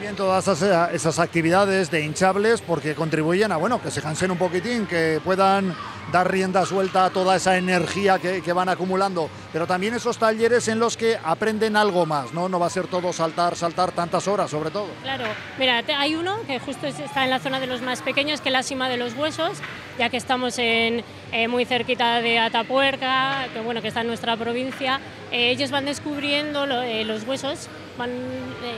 bien, todas esas, eh, esas actividades de hinchables porque contribuyen a bueno que se cansen un poquitín, que puedan dar rienda suelta a toda esa energía que, van acumulando. Pero también esos talleres en los que aprenden algo más, ¿no? No va a ser todo saltar, saltar tantas horas, sobre todo. Claro, mira, hay uno que justo está en la zona de los más pequeños, que es la cima de los huesos, ya que estamos en, eh, muy cerquita de Atapuerca, que bueno, que está en nuestra provincia. Eh, ellos van descubriendo eh, los huesos Van,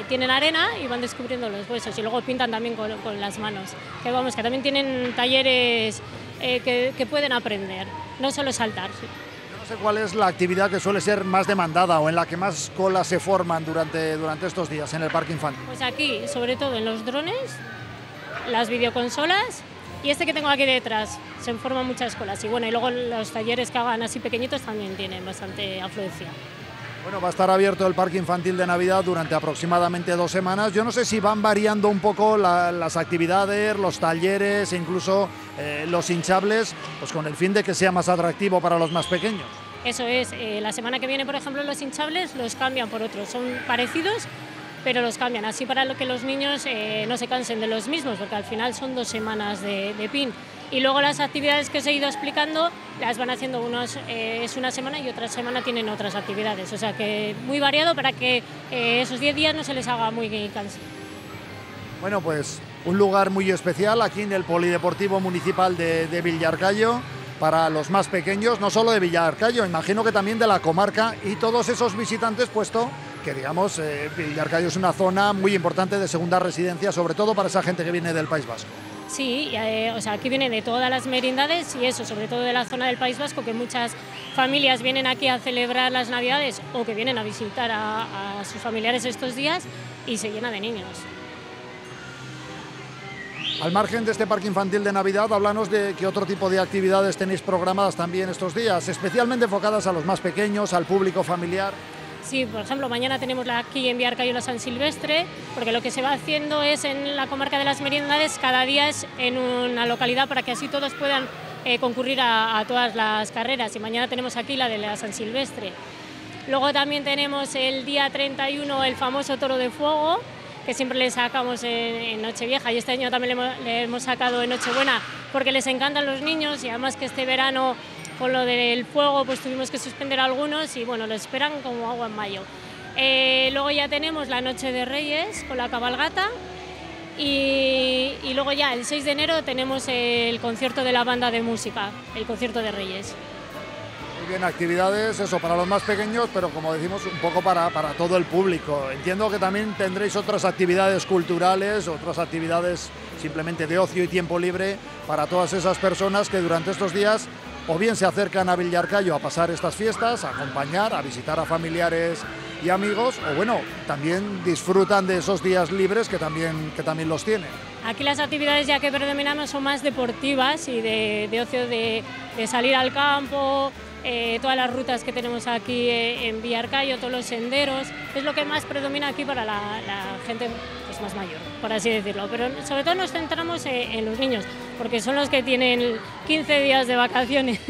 tienen arena y van descubriendo los huesos y luego pintan también con, con las manos. Que vamos, que también tienen talleres eh, que, pueden aprender, no solo saltar. no sé cuál es la actividad que suele ser más demandada o en la que más colas se forman durante, durante estos días en el parque infantil. Pues aquí, sobre todo en los drones, las videoconsolas y este que tengo aquí detrás, se forman muchas colas. Y bueno, y luego los talleres que hagan así pequeñitos también tienen bastante afluencia. Bueno, va a estar abierto el parque infantil de Navidad durante aproximadamente dos semanas. Yo no sé si van variando un poco las actividades, los talleres, e incluso eh, los hinchables, pues con el fin de que sea más atractivo para los más pequeños. Eso es, eh, la semana que viene, por ejemplo, los hinchables los cambian por otros, son parecidos, pero los cambian, así para que los niños eh, no se cansen de los mismos, porque al final son dos semanas de pin y luego las actividades que os he ido explicando las van haciendo unos eh, es una semana y otra semana tienen otras actividades, o sea que muy variado para que eh, esos 10 días no se les haga muy cansado. Bueno, pues un lugar muy especial aquí en el Polideportivo Municipal de, Villarcayo para los más pequeños, no solo de Villarcayo, imagino que también de la comarca y todos esos visitantes, puesto que digamos eh, Villarcayo es una zona muy importante de segunda residencia, sobre todo para esa gente que viene del País Vasco. Sí, eh, o sea, aquí viene de todas las merindades y eso, sobre todo de la zona del País Vasco, que muchas familias vienen aquí a celebrar las Navidades o que vienen a visitar a, a sus familiares estos días y se llena de niños. Al margen de este parque infantil de Navidad, háblanos de qué otro tipo de actividades tenéis programadas también estos días, especialmente enfocadas a los más pequeños, al público familiar por ejemplo, mañana tenemos la, aquí en y la San Silvestre, porque lo que se va haciendo es en la comarca de las merindades, cada día es en una localidad para que así todos puedan eh, concurrir a, todas las carreras. Y mañana tenemos aquí la de la San Silvestre. Luego también tenemos el día 31 el famoso toro de fuego, que siempre le sacamos en, Nochevieja y este año también hemos, le hemos sacado en Nochebuena, porque les encantan los niños y además que este verano con lo del fuego pues tuvimos que suspender algunos y bueno, lo esperan como agua en mayo. Eh, luego ya tenemos la Noche de Reyes con la cabalgata y, luego ya el 6 de enero tenemos el concierto de la banda de música, el concierto de Reyes. Muy bien, actividades, eso, para los más pequeños, pero como decimos, un poco para, para todo el público. Entiendo que también tendréis otras actividades culturales, otras actividades simplemente de ocio y tiempo libre para todas esas personas que durante estos días o bien se acercan a Villarcayo a pasar estas fiestas, a acompañar, a visitar a familiares y amigos, o bueno, también disfrutan de esos días libres que también, que también los tienen. Aquí las actividades ya que predominan son más deportivas y de, ocio de, salir al campo, eh, todas las rutas que tenemos aquí eh, en Villarcayo, todos los senderos, es lo que más predomina aquí para la gente más mayor, por así decirlo. Pero sobre todo nos centramos en, los niños, porque son los que tienen 15 días de vacaciones.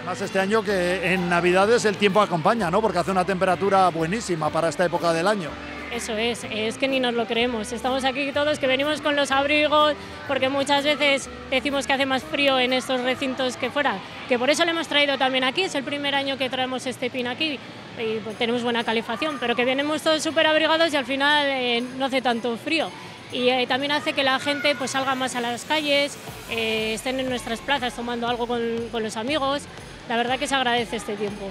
Además, este año que en Navidades el tiempo acompaña, ¿no? Porque hace una temperatura buenísima para esta época del año. Eso es, es que ni nos lo creemos. Estamos aquí todos que venimos con los abrigos, porque muchas veces decimos que hace más frío en estos recintos que fuera, que por eso lo hemos traído también aquí, es el primer año que traemos este pin aquí y pues, tenemos buena calefacción, pero que venimos todos súper abrigados y al final eh, no hace tanto frío. Y eh, también hace que la gente pues, salga más a las calles, eh, estén en nuestras plazas tomando algo con los amigos. La verdad que se agradece este tiempo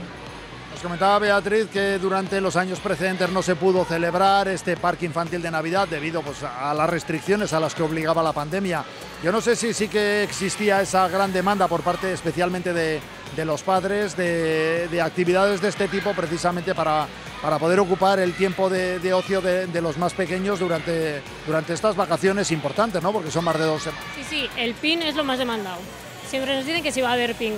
comentaba Beatriz que durante los años precedentes no se pudo celebrar este parque infantil de Navidad debido pues, a las restricciones a las que obligaba la pandemia. Yo no sé si sí que existía esa gran demanda por parte especialmente de, de los padres de, de, actividades de este tipo precisamente para, para poder ocupar el tiempo de, de ocio de, de, los más pequeños durante, durante estas vacaciones importantes, ¿no? Porque son más de dos semanas. Sí, sí, el PIN es lo más demandado. Siempre nos dicen que si va a haber PIN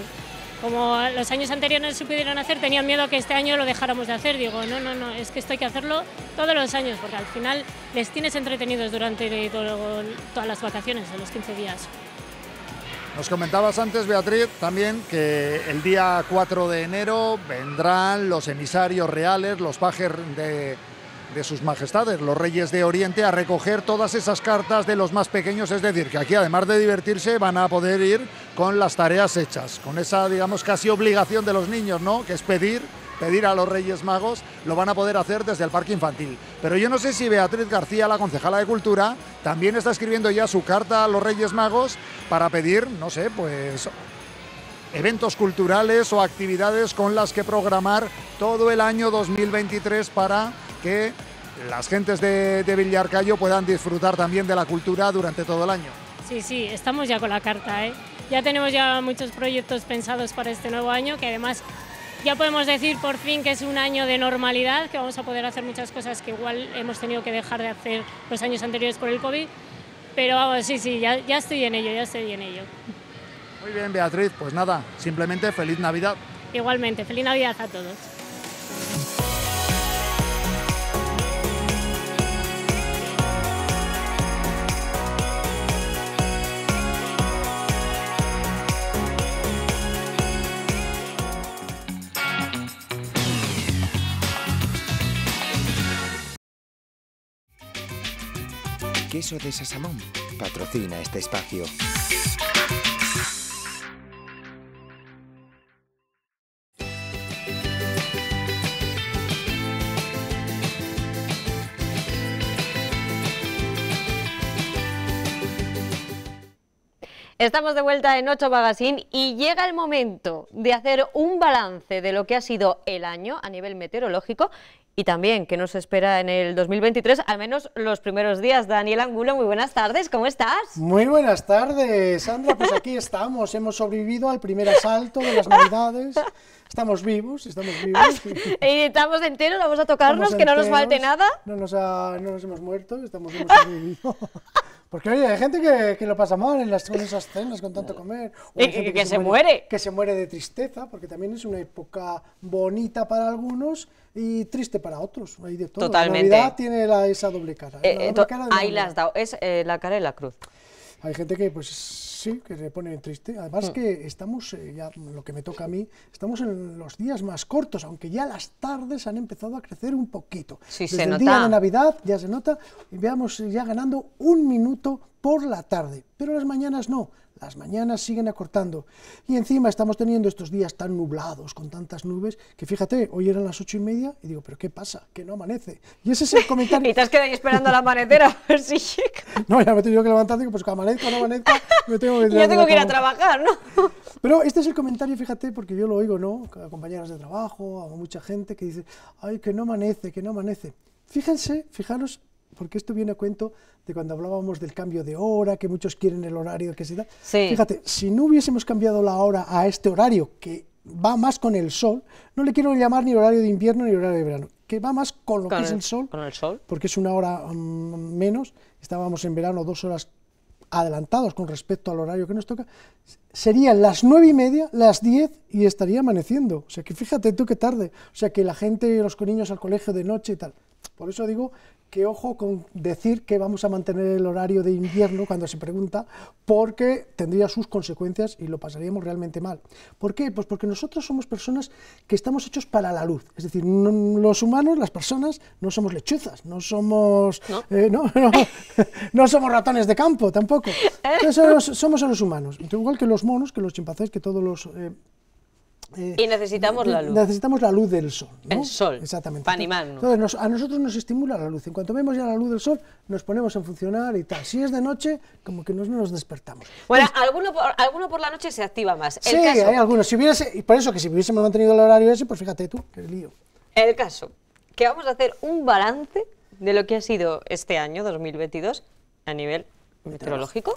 como los años anteriores no se pudieron hacer, tenían miedo que este año lo dejáramos de hacer. Digo, no, no, no, es que esto hay que hacerlo todos los años, porque al final les tienes entretenidos durante todas las vacaciones, de los 15 días. Nos comentabas antes, Beatriz, también que el día 4 de enero vendrán los emisarios reales, los pajes de de sus majestades, los reyes de Oriente, a recoger todas esas cartas de los más pequeños. Es decir, que aquí, además de divertirse, van a poder ir con las tareas hechas, con esa, digamos, casi obligación de los niños, ¿no? Que es pedir pedir a los Reyes Magos, lo van a poder hacer desde el parque infantil. Pero yo no sé si Beatriz García, la concejala de Cultura, también está escribiendo ya su carta a los Reyes Magos para pedir, no sé, pues eventos culturales o actividades con las que programar todo el año 2023 para que las gentes de, Villarcayo puedan disfrutar también de la cultura durante todo el año. Sí, sí, estamos ya con la carta. ¿eh? Ya tenemos ya muchos proyectos pensados para este nuevo año, que además ya podemos decir por fin que es un año de normalidad, que vamos a poder hacer muchas cosas que igual hemos tenido que dejar de hacer los años anteriores por el COVID. Pero vamos, sí, sí, ya estoy en ello, ya estoy en ello. Muy bien, Beatriz, pues nada, simplemente feliz Navidad. Igualmente, feliz Navidad a todos. Queso de Sasamón patrocina este espacio. Estamos de vuelta en Ocho Magazine y llega el momento de hacer un balance de lo que ha sido el año a nivel meteorológico y también qué nos espera en el 2023, al menos los primeros días. Daniel Angulo, muy buenas tardes, ¿cómo estás? Muy buenas tardes, Sandra, pues aquí estamos, hemos sobrevivido al primer asalto de las Navidades. Estamos vivos, estamos vivos. estamos enteros, vamos a tocarnos, que no nos falte nada. No nos, hemos muerto, estamos vivos. Porque oye, hay gente que, lo pasa mal en las con esas cenas con tanto comer. Eh, que, se, muere, Que se muere de tristeza, porque también es una época bonita para algunos y triste para otros. Hay Totalmente. La Navidad tiene esa doble cara. ¿eh? Eh, ahí la has dado. Es la cara de la cruz. Hay gente que pues Sí, que se pone triste. Además mm. que estamos, eh, ya lo que me toca a mí, estamos en los días más cortos, aunque ya las tardes han empezado a crecer un poquito. Sí, se nota. día de Navidad ya se nota, y veamos eh, ya ganando un minuto por la tarde, pero las mañanas no. Las mañanas siguen acortando. Y encima estamos teniendo estos días tan nublados, con tantas nubes, que fíjate, hoy eran las ocho y media y digo, ¿pero qué pasa? Que no amanece. Y ese es el comentario. y te esperando al amanecer a ver si llega. No, ya me tengo que levantar, digo, pues que amanezca o no amanezca, me tengo que... tengo que ir a trabajar, ¿no? Pero este es el comentario, fíjate, porque yo lo oigo, ¿no? A compañeras de trabajo, a mucha gente que dice, ay, que no amanece, que no amanece. Fíjense, fijaros porque esto viene a cuento de cuando hablábamos del cambio de hora, que muchos quieren el horario que se da. Fíjate, si no hubiésemos cambiado la hora a este horario, que va más con el sol, no le quiero llamar ni horario de invierno ni horario de verano, que va más con lo que es el sol, sol, porque es una hora mm, menos, estábamos en verano dos horas adelantados con respecto al horario que nos toca, serían las nueve y media, las diez, y estaría amaneciendo. O sea que fíjate tú qué tarde. O sea que la gente, los niños al colegio de noche y tal. Por eso digo que ojo con decir que vamos a mantener el horario de invierno cuando se pregunta, porque tendría sus consecuencias y lo pasaríamos realmente mal. ¿Por qué? Pues porque nosotros somos personas que estamos hechos para la luz. Es decir, los humanos, las personas, no somos lechuzas, no somos, ¿No? Eh, somos ratones de campo tampoco. somos somos los humanos. Igual que los monos, que los chimpancés, que todos los eh, eh, y necesitamos la luz. Necesitamos la luz del sol. El sol. Exactamente. Para animarnos. Entonces, a nosotros nos estimula la luz. En cuanto vemos ya la luz del sol, nos ponemos a funcionar y tal. Si es de noche, como que no nos despertamos. Bueno, alguno, por, alguno por la noche se activa más. sí, hay algunos. Si y por eso que si hubiésemos mantenido el horario ese, pues fíjate tú, qué lío. El caso, que vamos a hacer un balance de lo que ha sido este año 2022 a nivel meteorológico.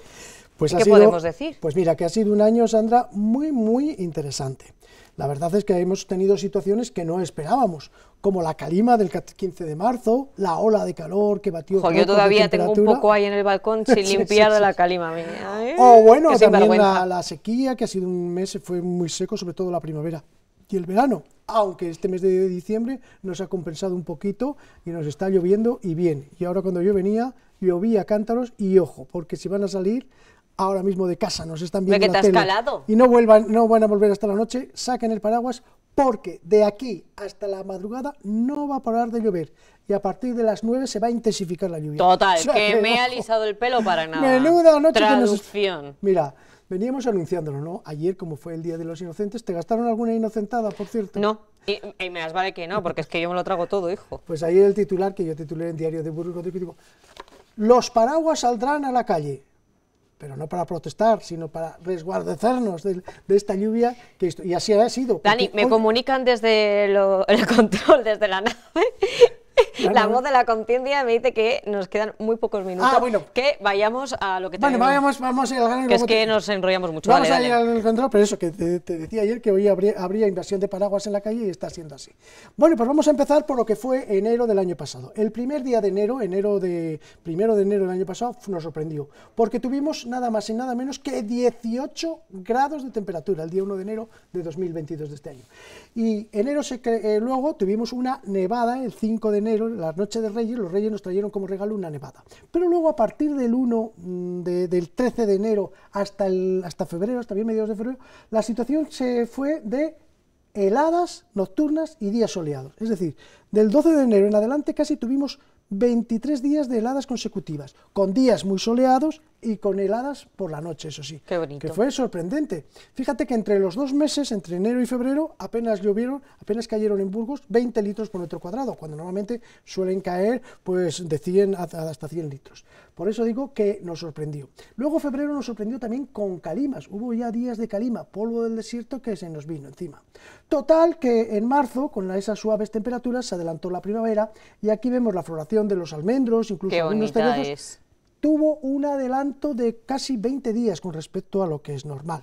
Pues ¿Qué podemos decir? Pues mira, que ha sido un año, Sandra, muy, muy interesante. La verdad es que hemos tenido situaciones que no esperábamos, como la calima del 15 de marzo, la ola de calor que batió. yo todavía tengo un poco ahí en el balcón sin limpiar la calima. Mía. ¿eh? o oh, bueno, también la, la, sequía, que ha sido un mes, fue muy seco, sobre todo la primavera y el verano. Aunque este mes de diciembre nos ha compensado un poquito y nos está lloviendo y bien. Y ahora cuando yo venía, llovía cántaros y ojo, porque si van a salir ahora mismo de casa, nos están viendo. Que la y no vuelvan, no van a volver hasta la noche, saquen el paraguas porque de aquí hasta la madrugada no va a parar de llover. Y a partir de las 9 se va a intensificar la lluvia. Total, que, me ha alisado el pelo para nada. Menuda noche Traducción. Mira, veníamos anunciándolo, ¿no? Ayer, como fue el Día de los Inocentes, ¿te gastaron alguna inocentada, por cierto? No, y, me vale que no, porque es que yo me lo trago todo, hijo. Pues ahí el titular, que yo titulé en Diario de Burgos, digo, los paraguas saldrán a la calle pero no para protestar, sino para resguardarnos de, esta lluvia, que y así ha sido. Dani, me comunican desde el control, desde la nave, la voz de la contienda me dice que nos quedan muy pocos ah, minutos. Ah, bueno. Que vayamos a lo que tenemos. Bueno, vayamos, vamos a ir al grano. Que es que nos enrollamos mucho. Vamos a ir al control, pero eso, que te, decía ayer que hoy habría, invasión inversión de paraguas en la calle y está siendo así. Bueno, pues vamos a empezar por lo que fue enero del año pasado. El primer día de enero, enero de primero de enero del año pasado, nos sorprendió, porque tuvimos nada más y nada menos que 18 grados de temperatura el día 1 de enero de 2022 de este año. Y enero eh, luego tuvimos una nevada el 5 de enero enero, noches la noche de Reyes, los Reyes nos trajeron como regalo una nevada. Pero luego a partir del 1, mm, del 13 de enero hasta, el, hasta febrero, hasta bien mediados de febrero, la situación se fue de heladas nocturnas y días soleados. Es decir, del 12 de enero en adelante casi tuvimos 23 días de heladas consecutivas, con días muy soleados y con heladas por la noche, eso sí. Qué Que fue sorprendente. Fíjate que entre los dos meses, entre enero y febrero, apenas llovieron, apenas cayeron en Burgos 20 litros por metro cuadrado, cuando normalmente suelen caer pues de 100 hasta 100 litros. Por eso digo que nos sorprendió. Luego febrero nos sorprendió también con calimas. Hubo ya días de calima, polvo del desierto que se nos vino encima. Total que en marzo, con esas suaves temperaturas, se adelantó la primavera y aquí vemos la floración de los almendros, incluso algunos cerezos. Tuvo un adelanto de casi 20 días con respecto a lo que es normal.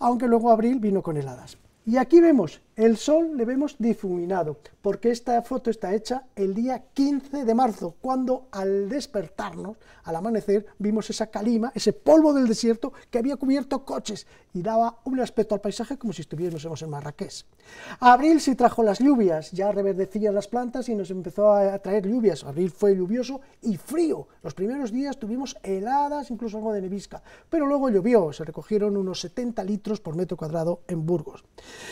Aunque luego abril vino con heladas. Y aquí vemos el sol le vemos difuminado, porque esta foto está hecha el día 15 de marzo, cuando al despertarnos, al amanecer, vimos esa calima, ese polvo del desierto que había cubierto coches y daba un aspecto al paisaje como si estuviésemos en Marrakech. Abril sí trajo las lluvias, ya reverdecían las plantas y nos empezó a traer lluvias. Abril fue lluvioso y frío. Los primeros días tuvimos heladas, incluso algo de nevisca, pero luego llovió, se recogieron unos 70 litros por metro cuadrado en Burgos.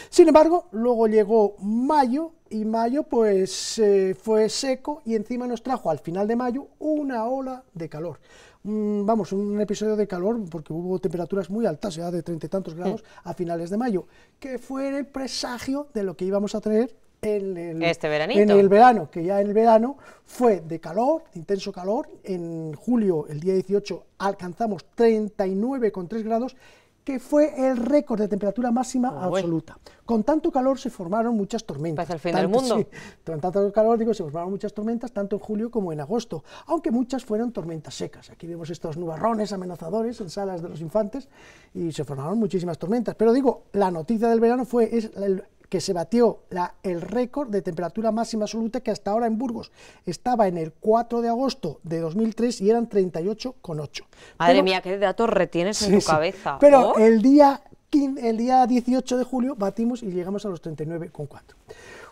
Sin embargo, luego llegó mayo y mayo pues eh, fue seco y encima nos trajo al final de mayo una ola de calor. Mm, vamos, un episodio de calor porque hubo temperaturas muy altas, ya de treinta y tantos grados a finales de mayo, que fue el presagio de lo que íbamos a tener en el, este en el verano, que ya en el verano fue de calor, de intenso calor, en julio, el día 18, alcanzamos 39,3 grados que fue el récord de temperatura máxima absoluta. Con tanto calor se formaron muchas tormentas. ...parece pues el fin del mundo. con tanto calor digo, se formaron muchas tormentas, tanto en julio como en agosto, aunque muchas fueron tormentas secas. Aquí vemos estos nubarrones amenazadores en salas de los infantes y se formaron muchísimas tormentas. Pero digo, la noticia del verano fue que se batió el récord de temperatura máxima absoluta que hasta ahora en Burgos estaba en el 4 de agosto de 2003 y eran 38,8. Madre mía, qué datos retienes en tu cabeza. Pero ¿Oh? el, día, el día 18 de julio batimos y llegamos a los 39,4.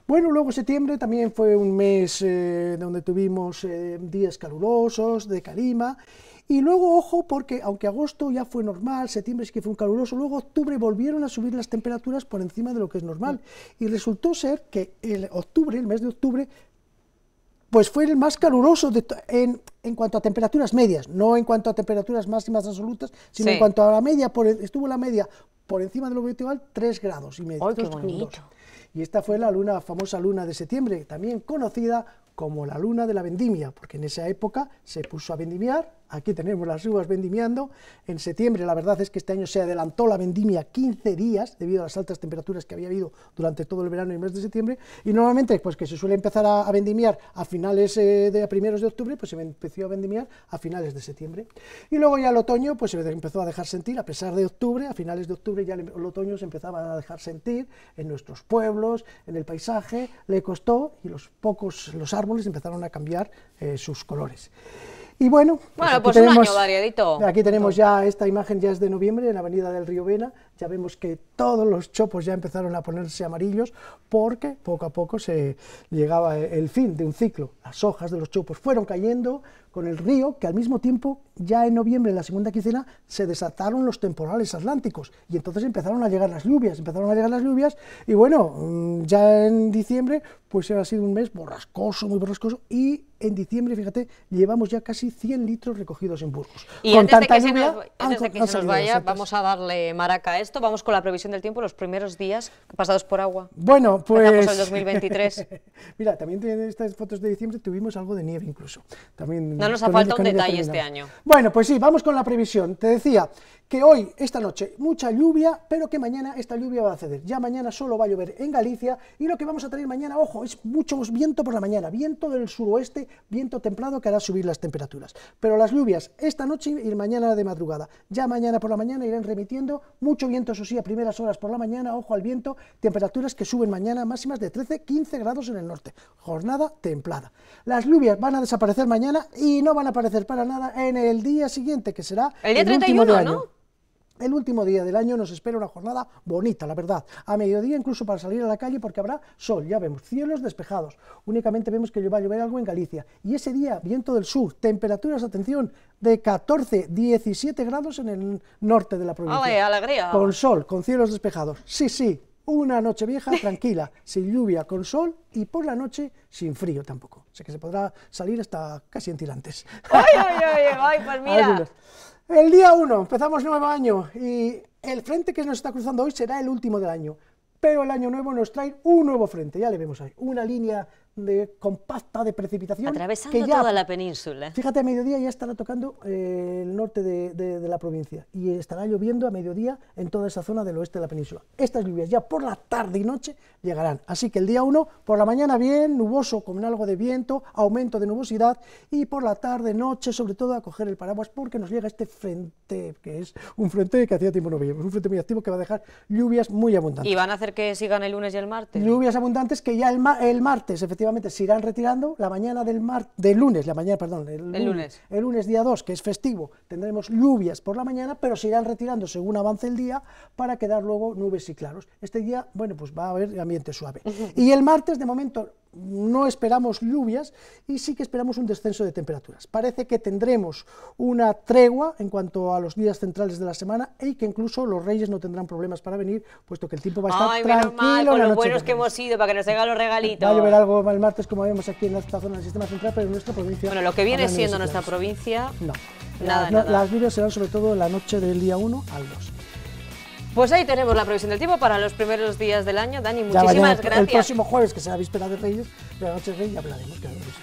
Bueno, luego septiembre también fue un mes eh, donde tuvimos eh, días calurosos, de calima, y luego, ojo, porque aunque agosto ya fue normal, septiembre sí que fue un caluroso, luego octubre volvieron a subir las temperaturas por encima de lo que es normal. Mm. Y resultó ser que el octubre, el mes de octubre, pues fue el más caluroso de en, cuanto a temperaturas medias, no en cuanto a temperaturas máximas absolutas, sino en cuanto a la media, por, estuvo la media por encima de lo habitual 3 grados y medio. Y esta fue la luna, famosa luna de septiembre, también conocida como la luna de la vendimia, porque en esa época se puso a vendimiar Aquí tenemos las uvas vendimiando. En septiembre, la verdad es que este año se adelantó la vendimia 15 días debido a las altas temperaturas que había habido durante todo el verano y el mes de septiembre. Y normalmente, pues que se suele empezar a, vendimiar a finales eh, de a primeros de octubre, pues se empezó a vendimiar a finales de septiembre. Y luego ya el otoño, pues se empezó a dejar sentir, a pesar de octubre, a finales de octubre ya el, otoño se empezaba a dejar sentir en nuestros pueblos, en el paisaje, le costó y los pocos, los árboles empezaron a cambiar eh, sus colores. Y bueno, pues pues Aquí tenemos ya, esta imagen ya es de noviembre, en la avenida del Río Vena, ya vemos que todos los chopos ya empezaron a ponerse amarillos porque poco a poco se llegaba el fin de un ciclo. Las hojas de los chopos fueron cayendo con el río, que al mismo tiempo, ya en noviembre, en la segunda quincena, se desataron los temporales atlánticos y entonces empezaron a llegar las lluvias, empezaron a llegar las lluvias y bueno, mm, ya en diciembre, pues ha sido un mes borrascoso, muy borrascoso y en diciembre, fíjate, llevamos ya casi 100 litros recogidos en Burgos. Y Con tanta que se nos vaya, vamos a darle maraca a eso vamos con la previsión del tiempo los primeros días pasados por agua. Bueno, pues... el 2023. Mira, también en estas fotos de diciembre tuvimos algo de nieve incluso. También no nos ha faltado un detalle este año. Bueno, pues sí, vamos con la previsión. Te decía, que hoy, esta noche, mucha lluvia, pero que mañana esta lluvia va a ceder. Ya mañana solo va a llover en Galicia y lo que vamos a tener mañana, ojo, es mucho viento por la mañana, viento del suroeste, viento templado que hará subir las temperaturas. Pero las lluvias esta noche y mañana de madrugada. Ya mañana por la mañana irán remitiendo, mucho viento, eso sí, a primeras horas por la mañana, ojo al viento, temperaturas que suben mañana máximas de 13-15 grados en el norte. Jornada templada. Las lluvias van a desaparecer mañana y no van a aparecer para nada en el día siguiente, que será el día 31, de el último día del año nos espera una jornada bonita, la verdad. A mediodía incluso para salir a la calle porque habrá sol, ya vemos, cielos despejados. Únicamente vemos que va a llover algo en Galicia. Y ese día, viento del sur, temperaturas, atención, de 14, 17 grados en el norte de la provincia. ¡Ale, alegría! Con sol, con cielos despejados. Sí, sí, una noche vieja tranquila, sin lluvia, con sol y por la noche sin frío tampoco. Sé que se podrá salir hasta casi en tirantes. ¡Ay, ay, ay! ay pues mira! El día 1, empezamos nuevo año y el frente que nos está cruzando hoy será el último del año, pero el año nuevo nos trae un nuevo frente, ya le vemos ahí, una línea de compacta de precipitación. Atravesando que toda la península. Fíjate, a mediodía ya estará tocando eh, el norte de, la provincia y estará lloviendo a mediodía en toda esa zona del oeste de la península. Estas lluvias ya por la tarde y noche llegarán. Así que el día 1, por la mañana bien, nuboso con algo de viento, aumento de nubosidad y por la tarde, noche, sobre todo a coger el paraguas porque nos llega este frente, que es un frente que hacía tiempo no veíamos, un frente muy activo que va a dejar lluvias muy abundantes. ¿Y van a hacer que sigan el lunes y el martes? Lluvias abundantes que ya el martes, efectivamente, se irán retirando. La mañana del, lunes, la mañana, perdón, el, lunes. El lunes día 2, que es festivo, tendremos lluvias por la mañana, pero se irán retirando según avance el día para quedar luego nubes y claros. Este día, bueno, pues va a haber ambiente suave. Y el martes, de momento, no esperamos lluvias y sí que esperamos un descenso de temperaturas. Parece que tendremos una tregua en cuanto a los días centrales de la semana y que incluso los reyes no tendrán problemas para venir, puesto que el tiempo va a estar Ay, tranquilo. Mal, con los buenos que hemos ido, para que nos hagan los regalitos. Va a llover algo el martes, como vemos aquí en esta zona del sistema central, pero en nuestra provincia... Bueno, lo que viene siendo nuestra provincia... No. Nada, las, nada. las lluvias serán sobre todo la noche del día 1 al 2. Pues ahí tenemos la previsión del tiempo para los primeros días del año. Dani, muchísimas gracias. El próximo jueves, que será víspera de Reyes, de la noche de Reyes ya hablaremos.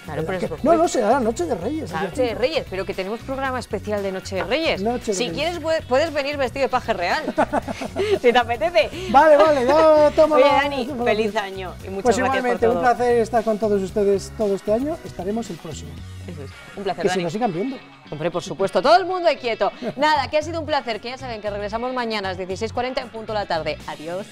Claro, pues, No, no, será la noche de Reyes. La noche de Reyes, pero que tenemos programa especial de Noche de Reyes. si quieres, puedes venir vestido de paje real, si te apetece. Vale, vale, ya toma. Oye, Dani, feliz año y muchas pues gracias por todo. un placer estar con todos ustedes todo este año. Estaremos el próximo. Eso es. Un placer, Que se nos sigan viendo. Hombre, por supuesto, todo el mundo es quieto. Nada, que ha sido un placer, que ya saben que regresamos mañana a las 16.40 40 en punto de la tarde. Adiós.